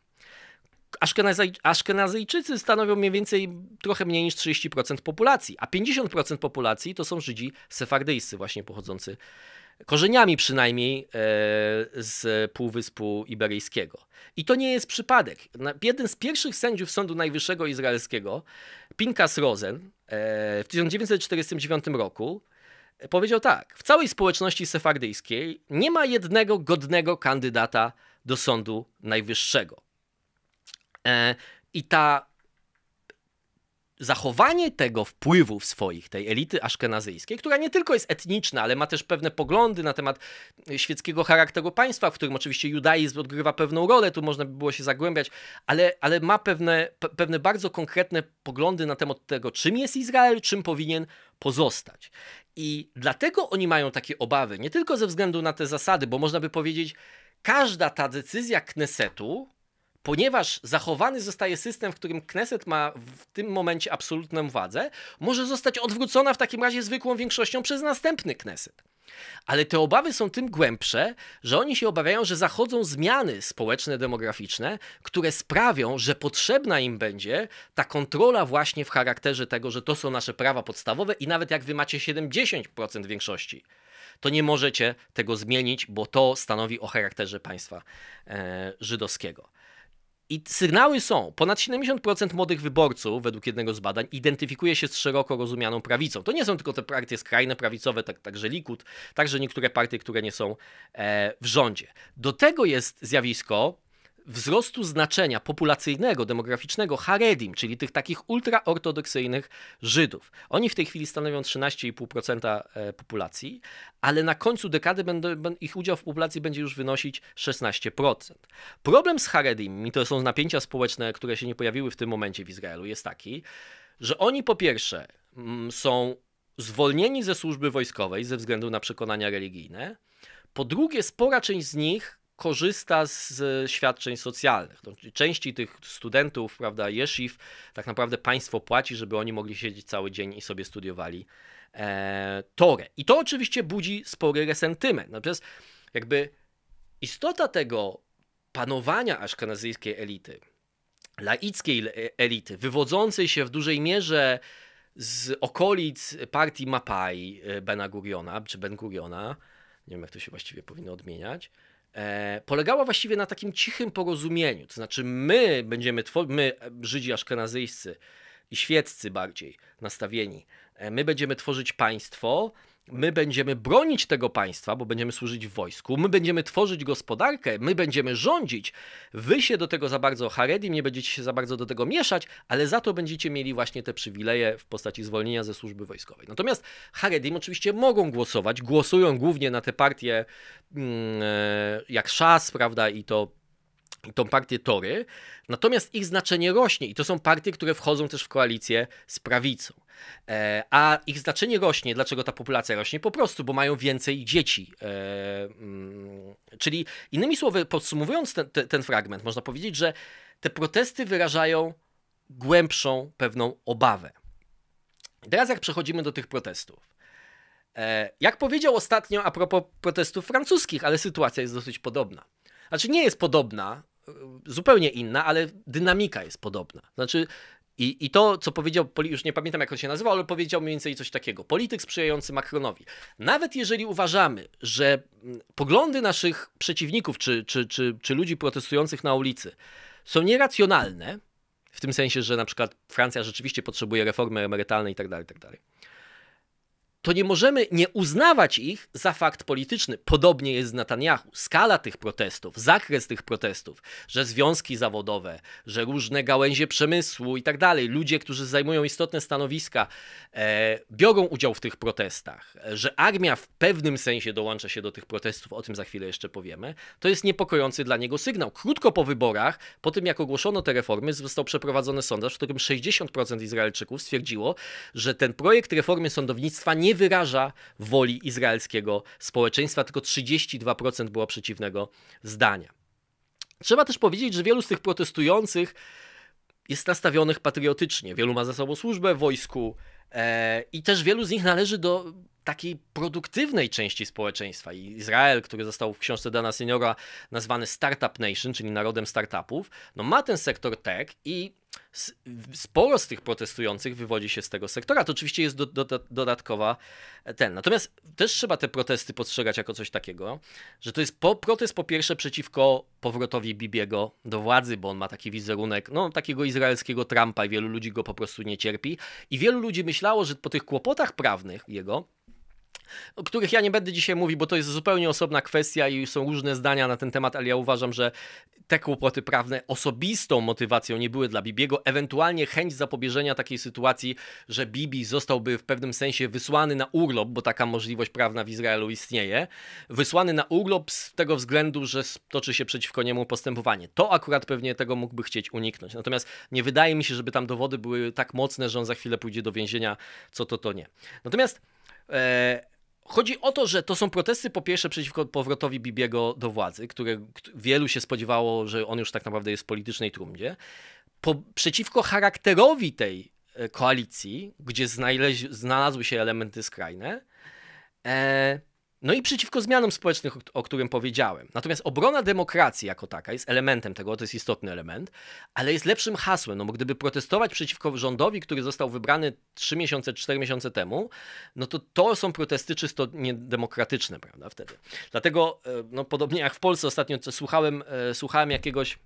A: aszkenazyjczycy stanowią mniej więcej trochę mniej niż 30% populacji, a 50% populacji to są Żydzi sefardyjscy, właśnie pochodzący korzeniami przynajmniej e, z Półwyspu Iberyjskiego. I to nie jest przypadek. Jeden z pierwszych sędziów Sądu Najwyższego Izraelskiego Pinkas Rosen e, w 1949 roku e, powiedział tak: W całej społeczności sefardyjskiej nie ma jednego godnego kandydata do Sądu Najwyższego. E, I ta zachowanie tego wpływu w swoich, tej elity aszkenazyjskiej, która nie tylko jest etniczna, ale ma też pewne poglądy na temat e, świeckiego charakteru państwa, w którym oczywiście judaizm odgrywa pewną rolę, tu można by było się zagłębiać, ale, ale ma pewne, pewne bardzo konkretne poglądy na temat tego, czym jest Izrael, czym powinien pozostać. I dlatego oni mają takie obawy, nie tylko ze względu na te zasady, bo można by powiedzieć, każda ta decyzja Knesetu ponieważ zachowany zostaje system, w którym Kneset ma w tym momencie absolutną władzę, może zostać odwrócona w takim razie zwykłą większością przez następny Kneset. Ale te obawy są tym głębsze, że oni się obawiają, że zachodzą zmiany społeczne, demograficzne, które sprawią, że potrzebna im będzie ta kontrola właśnie w charakterze tego, że to są nasze prawa podstawowe i nawet jak wy macie 70% większości, to nie możecie tego zmienić, bo to stanowi o charakterze państwa e, żydowskiego. I sygnały są. Ponad 70% młodych wyborców, według jednego z badań, identyfikuje się z szeroko rozumianą prawicą. To nie są tylko te partie skrajne prawicowe, tak, także Likud, także niektóre partie, które nie są e, w rządzie. Do tego jest zjawisko, wzrostu znaczenia populacyjnego, demograficznego Haredim, czyli tych takich ultraortodoksyjnych Żydów. Oni w tej chwili stanowią 13,5% e, populacji, ale na końcu dekady będą, ich udział w populacji będzie już wynosić 16%. Problem z Haredim, i to są napięcia społeczne, które się nie pojawiły w tym momencie w Izraelu, jest taki, że oni po pierwsze mm, są zwolnieni ze służby wojskowej ze względu na przekonania religijne, po drugie, spora część z nich korzysta z e, świadczeń socjalnych. No, części tych studentów, prawda, jesziw, tak naprawdę państwo płaci, żeby oni mogli siedzieć cały dzień i sobie studiowali e, Torę. I to oczywiście budzi spory resentyment. Natomiast jakby istota tego panowania aszkenazyjskiej elity, laickiej e, elity, wywodzącej się w dużej mierze z okolic partii Mapai e, Bena Guriona, czy Ben Guriona, nie wiem jak to się właściwie powinno odmieniać, E, polegała właściwie na takim cichym porozumieniu. To znaczy, my będziemy, my, Żydzi aszkenazyjscy i świeccy bardziej nastawieni, e, my będziemy tworzyć państwo, my będziemy bronić tego państwa, bo będziemy służyć w wojsku, my będziemy tworzyć gospodarkę, my będziemy rządzić. Wy się do tego za bardzo, Haredim, nie będziecie się za bardzo do tego mieszać, ale za to będziecie mieli właśnie te przywileje w postaci zwolnienia ze służby wojskowej. Natomiast Haredim oczywiście mogą głosować, głosują głównie na te partie mm, e, jak Szas, prawda, i to tą partię Tory, natomiast ich znaczenie rośnie i to są partie, które wchodzą też w koalicję z prawicą. E, a ich znaczenie rośnie, dlaczego ta populacja rośnie? Po prostu, bo mają więcej dzieci. E, mm, czyli innymi słowy, podsumowując ten, ten fragment, można powiedzieć, że te protesty wyrażają głębszą pewną obawę. teraz jak przechodzimy do tych protestów. E, jak powiedział ostatnio a propos protestów francuskich, ale sytuacja jest dosyć podobna. Znaczy nie jest podobna, zupełnie inna, ale dynamika jest podobna. Znaczy, i, I to, co powiedział, już nie pamiętam jak on się nazywał, ale powiedział mniej więcej coś takiego. Polityk sprzyjający Macronowi. Nawet jeżeli uważamy, że mm, poglądy naszych przeciwników czy, czy, czy, czy ludzi protestujących na ulicy są nieracjonalne, w tym sensie, że na przykład Francja rzeczywiście potrzebuje reformy emerytalnej itd., tak itd., tak to nie możemy nie uznawać ich za fakt polityczny. Podobnie jest z Netanyahu. Skala tych protestów, zakres tych protestów, że związki zawodowe, że różne gałęzie przemysłu i tak dalej, ludzie, którzy zajmują istotne stanowiska, e, biorą udział w tych protestach, że armia w pewnym sensie dołącza się do tych protestów, o tym za chwilę jeszcze powiemy, to jest niepokojący dla niego sygnał. Krótko po wyborach, po tym jak ogłoszono te reformy, został przeprowadzony sondaż, w którym 60% Izraelczyków stwierdziło, że ten projekt reformy sądownictwa nie wyraża woli izraelskiego społeczeństwa, tylko 32% było przeciwnego zdania. Trzeba też powiedzieć, że wielu z tych protestujących jest nastawionych patriotycznie. Wielu ma za sobą służbę w wojsku e, i też wielu z nich należy do takiej produktywnej części społeczeństwa. I Izrael, który został w książce Dana Seniora nazwany Startup Nation, czyli narodem startupów, no ma ten sektor tech i sporo z tych protestujących wywodzi się z tego sektora. To oczywiście jest do, do, dodatkowa e, ten. Natomiast też trzeba te protesty postrzegać jako coś takiego, że to jest po, protest po pierwsze przeciwko powrotowi Bibiego do władzy, bo on ma taki wizerunek, no takiego izraelskiego Trumpa i wielu ludzi go po prostu nie cierpi. I wielu ludzi myślało, że po tych kłopotach prawnych jego, o których ja nie będę dzisiaj mówił, bo to jest zupełnie osobna kwestia i są różne zdania na ten temat, ale ja uważam, że te kłopoty prawne osobistą motywacją nie były dla Bibiego, ewentualnie chęć zapobieżenia takiej sytuacji, że Bibi zostałby w pewnym sensie wysłany na urlop, bo taka możliwość prawna w Izraelu istnieje, wysłany na urlop z tego względu, że toczy się przeciwko niemu postępowanie. To akurat pewnie tego mógłby chcieć uniknąć. Natomiast nie wydaje mi się, żeby tam dowody były tak mocne, że on za chwilę pójdzie do więzienia, co to to nie. Natomiast E, chodzi o to, że to są protesty po pierwsze przeciwko powrotowi Bibiego do władzy, które wielu się spodziewało, że on już tak naprawdę jest w politycznej trumnie, po, przeciwko charakterowi tej e, koalicji, gdzie znalazły się elementy skrajne, e, no i przeciwko zmianom społecznych, o którym powiedziałem. Natomiast obrona demokracji jako taka jest elementem tego, to jest istotny element, ale jest lepszym hasłem, no bo gdyby protestować przeciwko rządowi, który został wybrany 3 miesiące, 4 miesiące temu, no to to są protesty czysto niedemokratyczne, prawda, wtedy. Dlatego, e, no podobnie jak w Polsce ostatnio słuchałem, e, słuchałem jakiegoś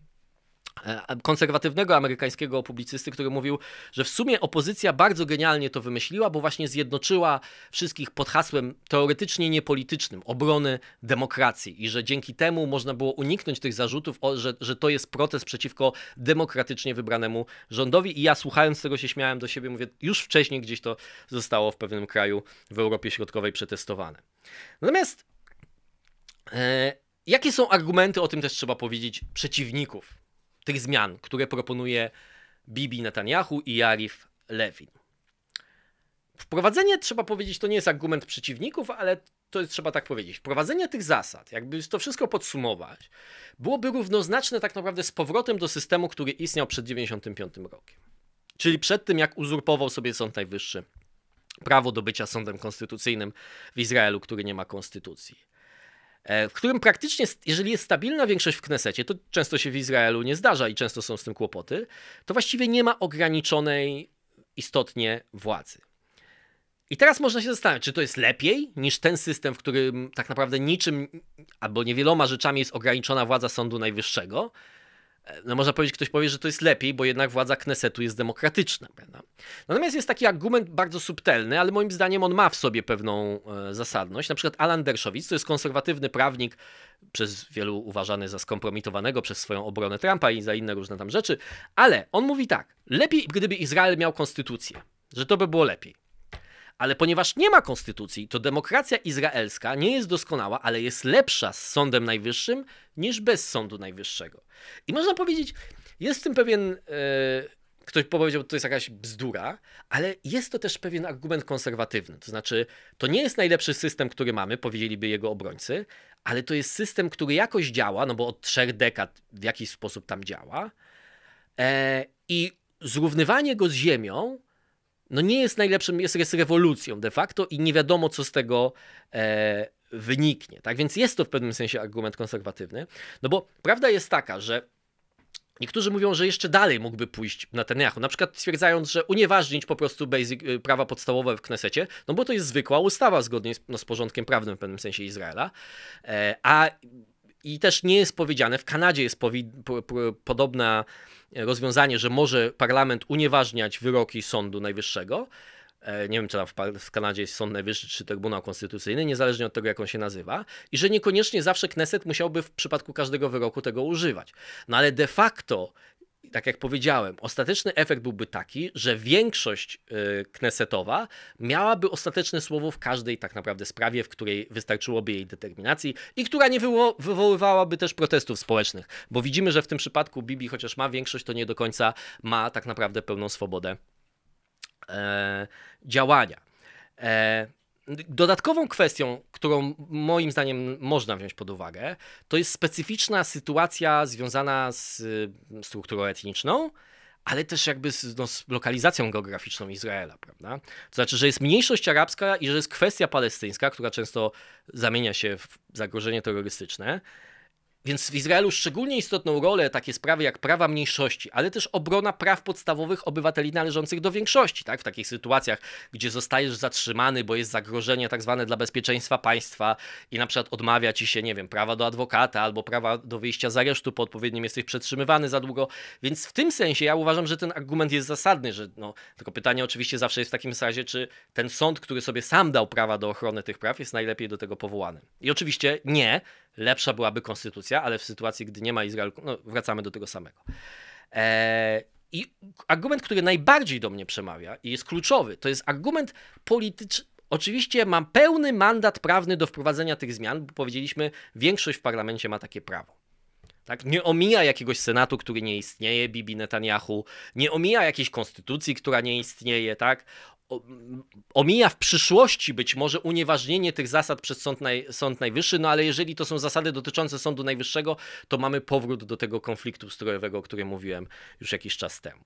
A: E, konserwatywnego amerykańskiego publicysty, który mówił, że w sumie opozycja bardzo genialnie to wymyśliła, bo właśnie zjednoczyła wszystkich pod hasłem teoretycznie niepolitycznym obrony demokracji i że dzięki temu można było uniknąć tych zarzutów, że, że to jest protest przeciwko demokratycznie wybranemu rządowi i ja słuchając tego się śmiałem do siebie, mówię, już wcześniej gdzieś to zostało w pewnym kraju w Europie Środkowej przetestowane. Natomiast e, jakie są argumenty, o tym też trzeba powiedzieć, przeciwników tych zmian, które proponuje Bibi Netanyahu i Jarif Lewin. Wprowadzenie, trzeba powiedzieć, to nie jest argument przeciwników, ale to jest, trzeba tak powiedzieć. Wprowadzenie tych zasad, jakby to wszystko podsumować, byłoby równoznaczne tak naprawdę z powrotem do systemu, który istniał przed 1995 rokiem. Czyli przed tym, jak uzurpował sobie Sąd Najwyższy prawo do bycia sądem konstytucyjnym w Izraelu, który nie ma konstytucji. E, w którym praktycznie, jeżeli jest stabilna większość w Knesecie, to często się w Izraelu nie zdarza i często są z tym kłopoty, to właściwie nie ma ograniczonej istotnie władzy. I teraz można się zastanowić, czy to jest lepiej niż ten system, w którym tak naprawdę niczym albo niewieloma rzeczami jest ograniczona władza Sądu Najwyższego, no można powiedzieć, ktoś powie, że to jest lepiej, bo jednak władza Knesetu jest demokratyczna. Prawda? Natomiast jest taki argument bardzo subtelny, ale moim zdaniem on ma w sobie pewną e, zasadność. Na przykład Alan Dershowitz, to jest konserwatywny prawnik, przez wielu uważany za skompromitowanego przez swoją obronę Trumpa i za inne różne tam rzeczy, ale on mówi tak, lepiej gdyby Izrael miał konstytucję, że to by było lepiej. Ale ponieważ nie ma konstytucji, to demokracja izraelska nie jest doskonała, ale jest lepsza z Sądem Najwyższym niż bez Sądu Najwyższego. I można powiedzieć, jest w tym pewien. Yy, ktoś powiedział, że to jest jakaś bzdura, ale jest to też pewien argument konserwatywny. To znaczy, to nie jest najlepszy system, który mamy, powiedzieliby jego obrońcy, ale to jest system, który jakoś działa, no bo od trzech dekad w jakiś sposób tam działa. E, I zrównywanie go z ziemią no nie jest najlepszym, jest, jest rewolucją de facto i nie wiadomo, co z tego e, wyniknie. Tak więc jest to w pewnym sensie argument konserwatywny, no bo prawda jest taka, że Niektórzy mówią, że jeszcze dalej mógłby pójść jachu, na przykład stwierdzając, że unieważnić po prostu basic, e, prawa podstawowe w Knesecie, no bo to jest zwykła ustawa zgodnie z, no, z porządkiem prawnym w pewnym sensie Izraela, e, a i też nie jest powiedziane, w Kanadzie jest podobne rozwiązanie, że może parlament unieważniać wyroki Sądu Najwyższego. E, nie wiem, czy tam w Kanadzie jest Sąd Najwyższy czy Trybunał Konstytucyjny, niezależnie od tego, jak on się nazywa, i że niekoniecznie zawsze Kneset musiałby w przypadku każdego wyroku tego używać. No ale de facto tak jak powiedziałem, ostateczny efekt byłby taki, że większość y, knesetowa miałaby ostateczne słowo w każdej tak naprawdę sprawie, w której wystarczyłoby jej determinacji i która nie wywo wywoływałaby też protestów społecznych, bo widzimy, że w tym przypadku Bibi chociaż ma większość, to nie do końca ma tak naprawdę pełną swobodę e, działania. E, Dodatkową kwestią, którą moim zdaniem można wziąć pod uwagę, to jest specyficzna sytuacja związana z y, strukturą etniczną, ale też jakby z, no, z lokalizacją geograficzną Izraela, prawda? To znaczy, że jest mniejszość arabska i że jest kwestia palestyńska, która często zamienia się w zagrożenie terrorystyczne, więc w Izraelu szczególnie istotną rolę takie sprawy jak prawa mniejszości, ale też obrona praw podstawowych obywateli należących do większości, tak? W takich sytuacjach, gdzie zostajesz zatrzymany, bo jest zagrożenie tak zwane dla bezpieczeństwa państwa i na przykład odmawia ci się, nie wiem, prawa do adwokata albo prawa do wyjścia z aresztu po odpowiednim jesteś przetrzymywany za długo. Więc w tym sensie ja uważam, że ten argument jest zasadny, że no, tylko pytanie oczywiście zawsze jest w takim razie, czy ten sąd, który sobie sam dał prawa do ochrony tych praw, jest najlepiej do tego powołany. I oczywiście nie, lepsza byłaby konstytucja, ale w sytuacji, gdy nie ma Izraelu, no, wracamy do tego samego. E, I argument, który najbardziej do mnie przemawia i jest kluczowy, to jest argument polityczny. Oczywiście mam pełny mandat prawny do wprowadzenia tych zmian, bo powiedzieliśmy, większość w parlamencie ma takie prawo. Tak? Nie omija jakiegoś senatu, który nie istnieje, Bibi Netanyahu, nie omija jakiejś konstytucji, która nie istnieje, tak? omija w przyszłości być może unieważnienie tych zasad przez Sąd, naj, Sąd Najwyższy, no ale jeżeli to są zasady dotyczące Sądu Najwyższego, to mamy powrót do tego konfliktu ustrojowego, o którym mówiłem już jakiś czas temu.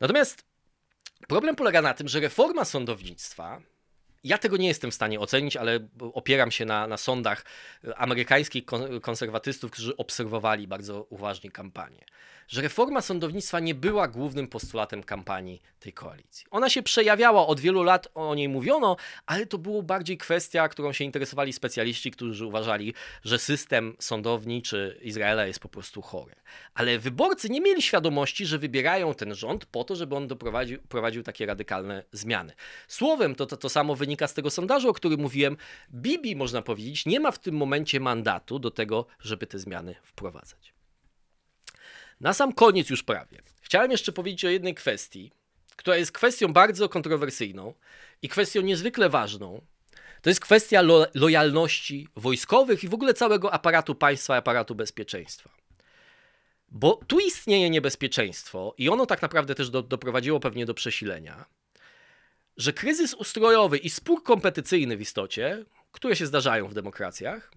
A: Natomiast problem polega na tym, że reforma sądownictwa ja tego nie jestem w stanie ocenić, ale opieram się na, na sądach amerykańskich konserwatystów, którzy obserwowali bardzo uważnie kampanię. Że reforma sądownictwa nie była głównym postulatem kampanii tej koalicji. Ona się przejawiała, od wielu lat o niej mówiono, ale to było bardziej kwestia, którą się interesowali specjaliści, którzy uważali, że system sądowniczy Izraela jest po prostu chory. Ale wyborcy nie mieli świadomości, że wybierają ten rząd po to, żeby on doprowadził takie radykalne zmiany. Słowem, to, to, to samo wynika wynika z tego sondażu, o którym mówiłem, Bibi, można powiedzieć, nie ma w tym momencie mandatu do tego, żeby te zmiany wprowadzać. Na sam koniec już prawie. Chciałem jeszcze powiedzieć o jednej kwestii, która jest kwestią bardzo kontrowersyjną i kwestią niezwykle ważną. To jest kwestia lo lojalności wojskowych i w ogóle całego aparatu państwa aparatu bezpieczeństwa. Bo tu istnieje niebezpieczeństwo i ono tak naprawdę też do, doprowadziło pewnie do przesilenia, że kryzys ustrojowy i spór kompetycyjny w istocie, które się zdarzają w demokracjach,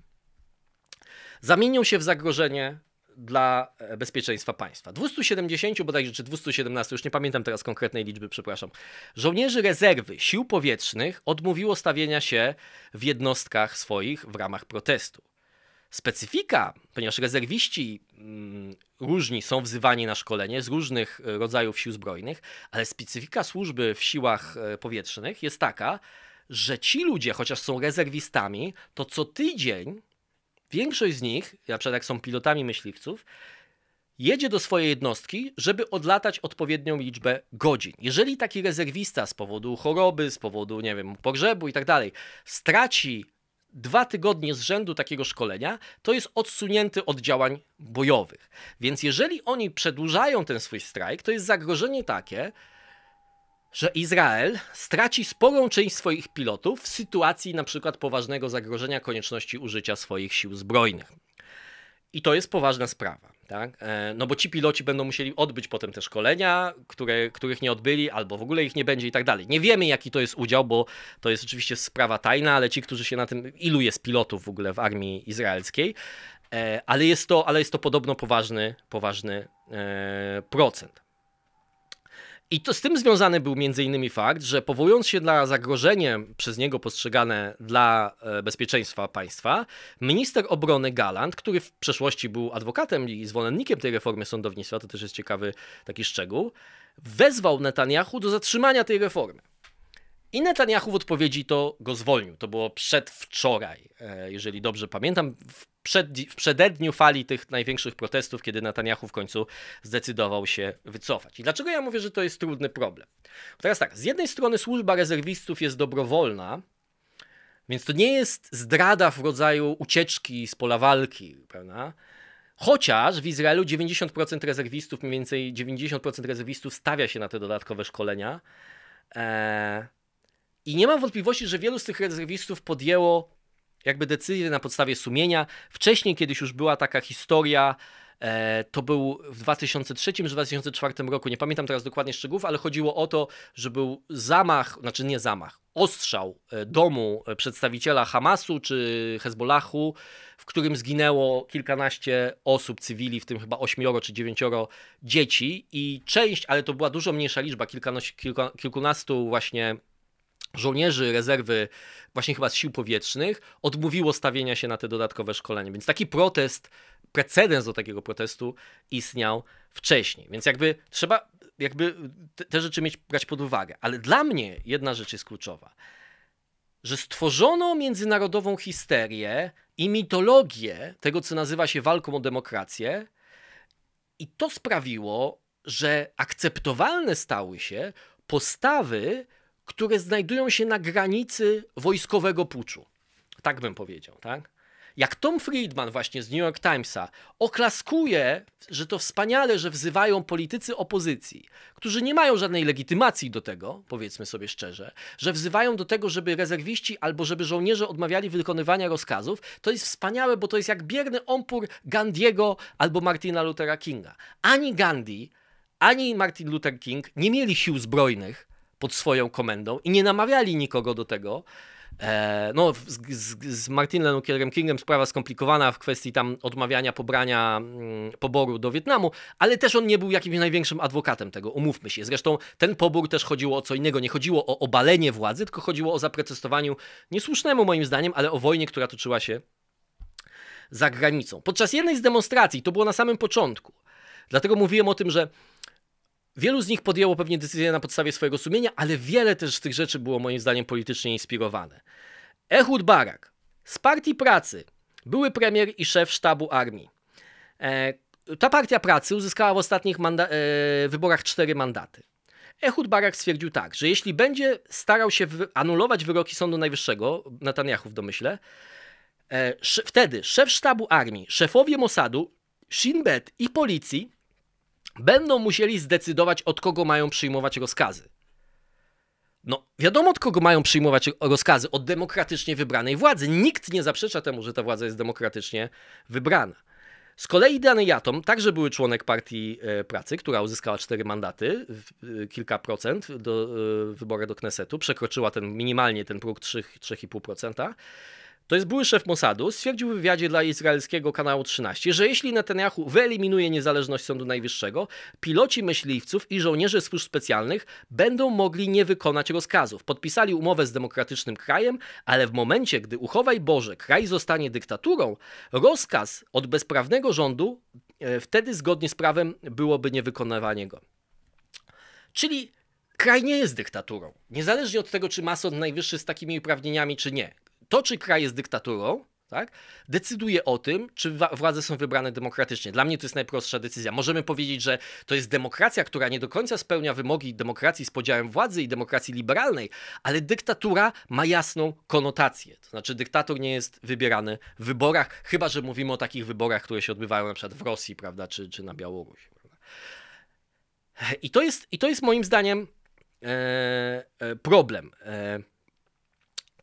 A: zamienią się w zagrożenie dla e, bezpieczeństwa państwa. 270 bodajże, czy 217, już nie pamiętam teraz konkretnej liczby, przepraszam, żołnierzy rezerwy sił powietrznych odmówiło stawienia się w jednostkach swoich w ramach protestu specyfika, ponieważ rezerwiści mm, różni są wzywani na szkolenie z różnych e, rodzajów sił zbrojnych, ale specyfika służby w siłach e, powietrznych jest taka, że ci ludzie, chociaż są rezerwistami, to co tydzień większość z nich, na przykład jak są pilotami myśliwców, jedzie do swojej jednostki, żeby odlatać odpowiednią liczbę godzin. Jeżeli taki rezerwista z powodu choroby, z powodu, nie wiem, pogrzebu i tak dalej, straci dwa tygodnie z rzędu takiego szkolenia to jest odsunięty od działań bojowych. Więc jeżeli oni przedłużają ten swój strajk, to jest zagrożenie takie, że Izrael straci sporą część swoich pilotów w sytuacji na przykład poważnego zagrożenia konieczności użycia swoich sił zbrojnych. I to jest poważna sprawa. Tak? E, no bo ci piloci będą musieli odbyć potem te szkolenia, które, których nie odbyli, albo w ogóle ich nie będzie i tak dalej. Nie wiemy, jaki to jest udział, bo to jest oczywiście sprawa tajna, ale ci, którzy się na tym, ilu jest pilotów w ogóle w armii izraelskiej, e, ale jest to, ale jest to podobno poważny, poważny e, procent. I to z tym związany był m.in. fakt, że powołując się na zagrożenie przez niego postrzegane dla e, bezpieczeństwa państwa, minister obrony Galant, który w przeszłości był adwokatem i zwolennikiem tej reformy sądownictwa, to też jest ciekawy taki szczegół, wezwał Netanyahu do zatrzymania tej reformy. I Netanyahu w odpowiedzi to go zwolnił. To było przedwczoraj, e, jeżeli dobrze pamiętam, w, przed, w przededniu fali tych największych protestów, kiedy Netanyahu w końcu zdecydował się wycofać. I dlaczego ja mówię, że to jest trudny problem? Bo teraz tak, z jednej strony służba rezerwistów jest dobrowolna, więc to nie jest zdrada w rodzaju ucieczki z pola walki, prawda? Chociaż w Izraelu 90% rezerwistów, mniej więcej 90% rezerwistów stawia się na te dodatkowe szkolenia. Eee, i nie mam wątpliwości, że wielu z tych rezerwistów podjęło jakby decyzję na podstawie sumienia. Wcześniej kiedyś już była taka historia, e, to był w 2003 czy 2004 roku, nie pamiętam teraz dokładnie szczegółów, ale chodziło o to, że był zamach, znaczy nie zamach, ostrzał e, domu przedstawiciela Hamasu czy Hezbollahu, w którym zginęło kilkanaście osób cywili, w tym chyba ośmioro czy dziewięcioro dzieci i część, ale to była dużo mniejsza liczba, kilka, kilkunastu właśnie żołnierzy rezerwy, właśnie chyba z sił powietrznych, odmówiło stawienia się na te dodatkowe szkolenie. Więc taki protest, precedens do takiego protestu istniał wcześniej. Więc jakby trzeba jakby te rzeczy mieć, brać pod uwagę. Ale dla mnie jedna rzecz jest kluczowa, że stworzono międzynarodową histerię i mitologię tego, co nazywa się walką o demokrację i to sprawiło, że akceptowalne stały się postawy, które znajdują się na granicy wojskowego puczu. Tak bym powiedział, tak? Jak Tom Friedman właśnie z New York Timesa oklaskuje, że to wspaniale, że wzywają politycy opozycji, którzy nie mają żadnej legitymacji do tego, powiedzmy sobie szczerze, że wzywają do tego, żeby rezerwiści albo żeby żołnierze odmawiali wykonywania rozkazów, to jest wspaniałe, bo to jest jak bierny opór Gandiego albo Martina Luthera Kinga. Ani Gandhi, ani Martin Luther King nie mieli sił zbrojnych, pod swoją komendą i nie namawiali nikogo do tego. E, no, z, z, z Martinem Lutherem Kingiem sprawa skomplikowana w kwestii tam odmawiania pobrania mm, poboru do Wietnamu, ale też on nie był jakimś największym adwokatem tego, umówmy się. Zresztą ten pobór też chodziło o co innego. Nie chodziło o obalenie władzy, tylko chodziło o zaprotestowaniu niesłusznemu moim zdaniem, ale o wojnie, która toczyła się za granicą. Podczas jednej z demonstracji, to było na samym początku, dlatego mówiłem o tym, że Wielu z nich podjęło pewnie decyzje na podstawie swojego sumienia, ale wiele też z tych rzeczy było moim zdaniem politycznie inspirowane. Ehud Barak z Partii Pracy, były premier i szef sztabu armii. E, ta partia pracy uzyskała w ostatnich e, wyborach cztery mandaty. Ehud Barak stwierdził tak, że jeśli będzie starał się anulować wyroki Sądu Najwyższego, Netanyahu w domyśle, e, wtedy szef sztabu armii, szefowie Mossadu, Shin Bet i policji będą musieli zdecydować, od kogo mają przyjmować rozkazy. No, wiadomo, od kogo mają przyjmować rozkazy od demokratycznie wybranej władzy. Nikt nie zaprzecza temu, że ta władza jest demokratycznie wybrana. Z kolei Dany Jatom także były członek Partii e, Pracy, która uzyskała cztery mandaty, e, kilka procent do e, wyborach do Knesetu, przekroczyła ten minimalnie ten próg 3,5%. To jest były szef Mossadu, stwierdził w wywiadzie dla izraelskiego kanału 13, że jeśli Netanyahu wyeliminuje niezależność Sądu Najwyższego, piloci myśliwców i żołnierze służb specjalnych będą mogli nie wykonać rozkazów. Podpisali umowę z demokratycznym krajem, ale w momencie, gdy uchowaj Boże, kraj zostanie dyktaturą, rozkaz od bezprawnego rządu e, wtedy zgodnie z prawem byłoby niewykonywanie go. Czyli kraj nie jest dyktaturą. Niezależnie od tego, czy ma sąd najwyższy z takimi uprawnieniami, czy nie to, czy kraj jest dyktaturą, tak? decyduje o tym, czy władze są wybrane demokratycznie. Dla mnie to jest najprostsza decyzja. Możemy powiedzieć, że to jest demokracja, która nie do końca spełnia wymogi demokracji z podziałem władzy i demokracji liberalnej, ale dyktatura ma jasną konotację. To znaczy, dyktator nie jest wybierany w wyborach, chyba że mówimy o takich wyborach, które się odbywają na przykład w Rosji, prawda, czy, czy na Białorusi. Prawda? I, to jest, I to jest moim zdaniem e, e problem. E,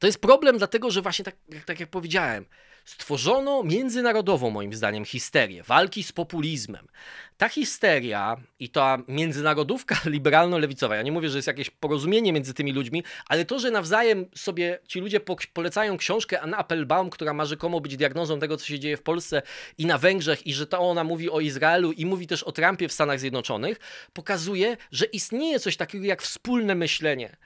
A: to jest problem, dlatego że właśnie tak, tak jak powiedziałem, stworzono międzynarodową, moim zdaniem, histerię walki z populizmem. Ta histeria i ta międzynarodówka liberalno-lewicowa, ja nie mówię, że jest jakieś porozumienie między tymi ludźmi, ale to, że nawzajem sobie ci ludzie polecają książkę Anna Applebaum, która ma rzekomo być diagnozą tego, co się dzieje w Polsce i na Węgrzech, i że to ona mówi o Izraelu i mówi też o Trumpie w Stanach Zjednoczonych, pokazuje, że istnieje coś takiego jak wspólne myślenie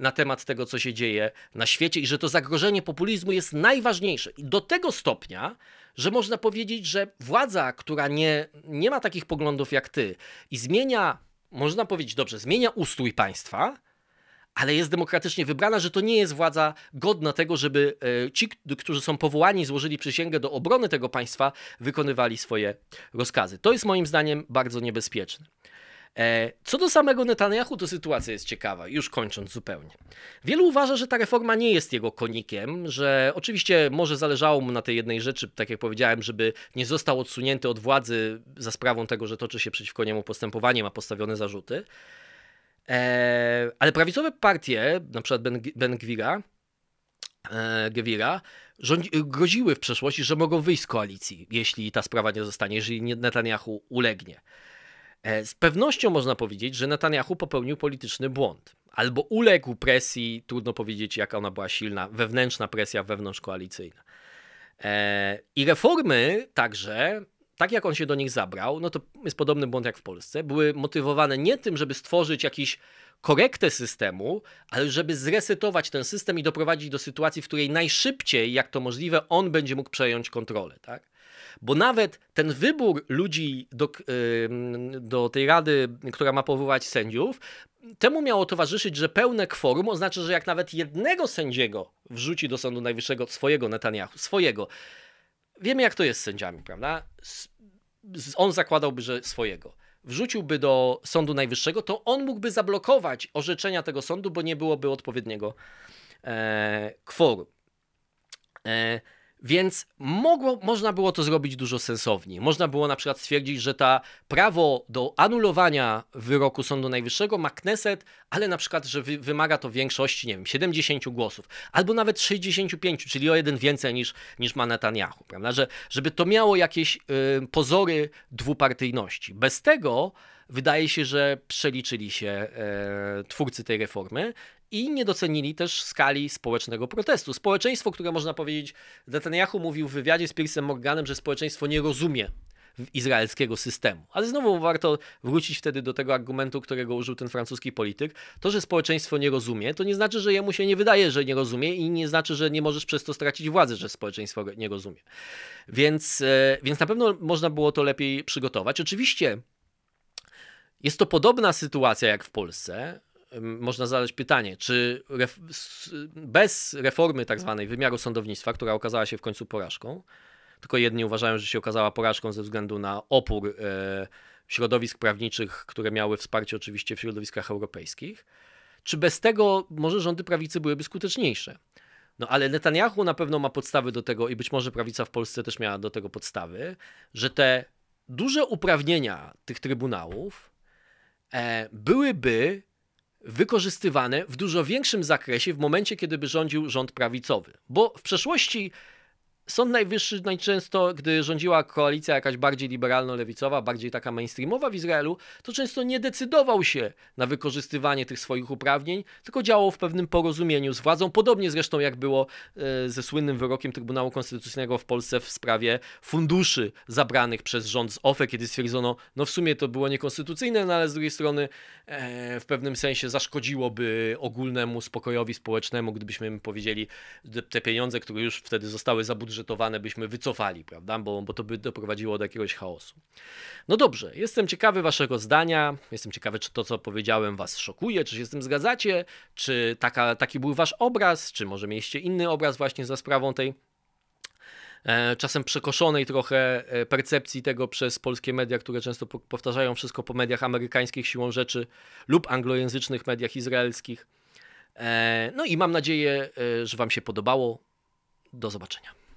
A: na temat tego, co się dzieje na świecie i że to zagrożenie populizmu jest najważniejsze. I do tego stopnia, że można powiedzieć, że władza, która nie, nie ma takich poglądów jak ty i zmienia, można powiedzieć dobrze, zmienia ustój państwa, ale jest demokratycznie wybrana, że to nie jest władza godna tego, żeby e, ci, którzy są powołani, złożyli przysięgę do obrony tego państwa, wykonywali swoje rozkazy. To jest moim zdaniem bardzo niebezpieczne. E, co do samego Netanyahu, to sytuacja jest ciekawa, już kończąc zupełnie. Wielu uważa, że ta reforma nie jest jego konikiem, że oczywiście może zależało mu na tej jednej rzeczy, tak jak powiedziałem, żeby nie został odsunięty od władzy za sprawą tego, że toczy się przeciwko niemu postępowanie, ma postawione zarzuty. E, ale prawicowe partie, na przykład Ben, ben Gwira, e, groziły w przeszłości, że mogą wyjść z koalicji, jeśli ta sprawa nie zostanie, jeżeli Netanyahu ulegnie. E, z pewnością można powiedzieć, że Netanyahu popełnił polityczny błąd. Albo uległ presji, trudno powiedzieć jaka ona była silna, wewnętrzna presja wewnątrzkoalicyjna. E, I reformy także, tak jak on się do nich zabrał, no to jest podobny błąd jak w Polsce, były motywowane nie tym, żeby stworzyć jakiś korektę systemu, ale żeby zresetować ten system i doprowadzić do sytuacji, w której najszybciej, jak to możliwe, on będzie mógł przejąć kontrolę. Tak? Bo nawet ten wybór ludzi do, do tej rady, która ma powołać sędziów, temu miało towarzyszyć, że pełne kworum oznacza, że jak nawet jednego sędziego wrzuci do Sądu Najwyższego swojego Netanyahu, swojego. Wiemy, jak to jest z sędziami, prawda? On zakładałby, że swojego wrzuciłby do Sądu Najwyższego, to on mógłby zablokować orzeczenia tego sądu, bo nie byłoby odpowiedniego e, kworum. E, więc mogło, można było to zrobić dużo sensowniej. Można było na przykład stwierdzić, że ta prawo do anulowania wyroku Sądu Najwyższego ma Kneset, ale na przykład, że wy, wymaga to większości, nie wiem, 70 głosów, albo nawet 65, czyli o jeden więcej niż, niż ma Netanyahu, prawda? Że, żeby to miało jakieś y, pozory dwupartyjności. Bez tego wydaje się, że przeliczyli się e, twórcy tej reformy i nie docenili też skali społecznego protestu. Społeczeństwo, które można powiedzieć, Netanyahu mówił w wywiadzie z Piersem Morganem, że społeczeństwo nie rozumie izraelskiego systemu. Ale znowu warto wrócić wtedy do tego argumentu, którego użył ten francuski polityk. To, że społeczeństwo nie rozumie, to nie znaczy, że jemu się nie wydaje, że nie rozumie i nie znaczy, że nie możesz przez to stracić władzy, że społeczeństwo nie rozumie. Więc, e, więc na pewno można było to lepiej przygotować. Oczywiście jest to podobna sytuacja jak w Polsce, można zadać pytanie, czy ref bez reformy tak zwanej wymiaru sądownictwa, która okazała się w końcu porażką, tylko jedni uważają, że się okazała porażką ze względu na opór e, środowisk prawniczych, które miały wsparcie oczywiście w środowiskach europejskich, czy bez tego może rządy prawicy byłyby skuteczniejsze? No ale Netanyahu na pewno ma podstawy do tego i być może prawica w Polsce też miała do tego podstawy, że te duże uprawnienia tych trybunałów e, byłyby wykorzystywane w dużo większym zakresie w momencie, kiedy by rządził rząd prawicowy. Bo w przeszłości Sąd Najwyższy najczęsto, gdy rządziła koalicja jakaś bardziej liberalno-lewicowa, bardziej taka mainstreamowa w Izraelu, to często nie decydował się na wykorzystywanie tych swoich uprawnień, tylko działał w pewnym porozumieniu z władzą, podobnie zresztą jak było e, ze słynnym wyrokiem Trybunału Konstytucyjnego w Polsce w sprawie funduszy zabranych przez rząd z OFE, kiedy stwierdzono, no w sumie to było niekonstytucyjne, no ale z drugiej strony e, w pewnym sensie zaszkodziłoby ogólnemu spokojowi społecznemu, gdybyśmy powiedzieli, te pieniądze, które już wtedy zostały zabudżetowane, budżetowane byśmy wycofali, prawda? Bo, bo to by doprowadziło do jakiegoś chaosu. No dobrze, jestem ciekawy Waszego zdania. Jestem ciekawy, czy to, co powiedziałem, Was szokuje, czy się z tym zgadzacie, czy taka, taki był Wasz obraz, czy może mieliście inny obraz właśnie za sprawą tej e, czasem przekoszonej trochę e, percepcji tego przez polskie media, które często powtarzają wszystko po mediach amerykańskich siłą rzeczy lub anglojęzycznych mediach izraelskich. E, no i mam nadzieję, że Wam się podobało. Do zobaczenia.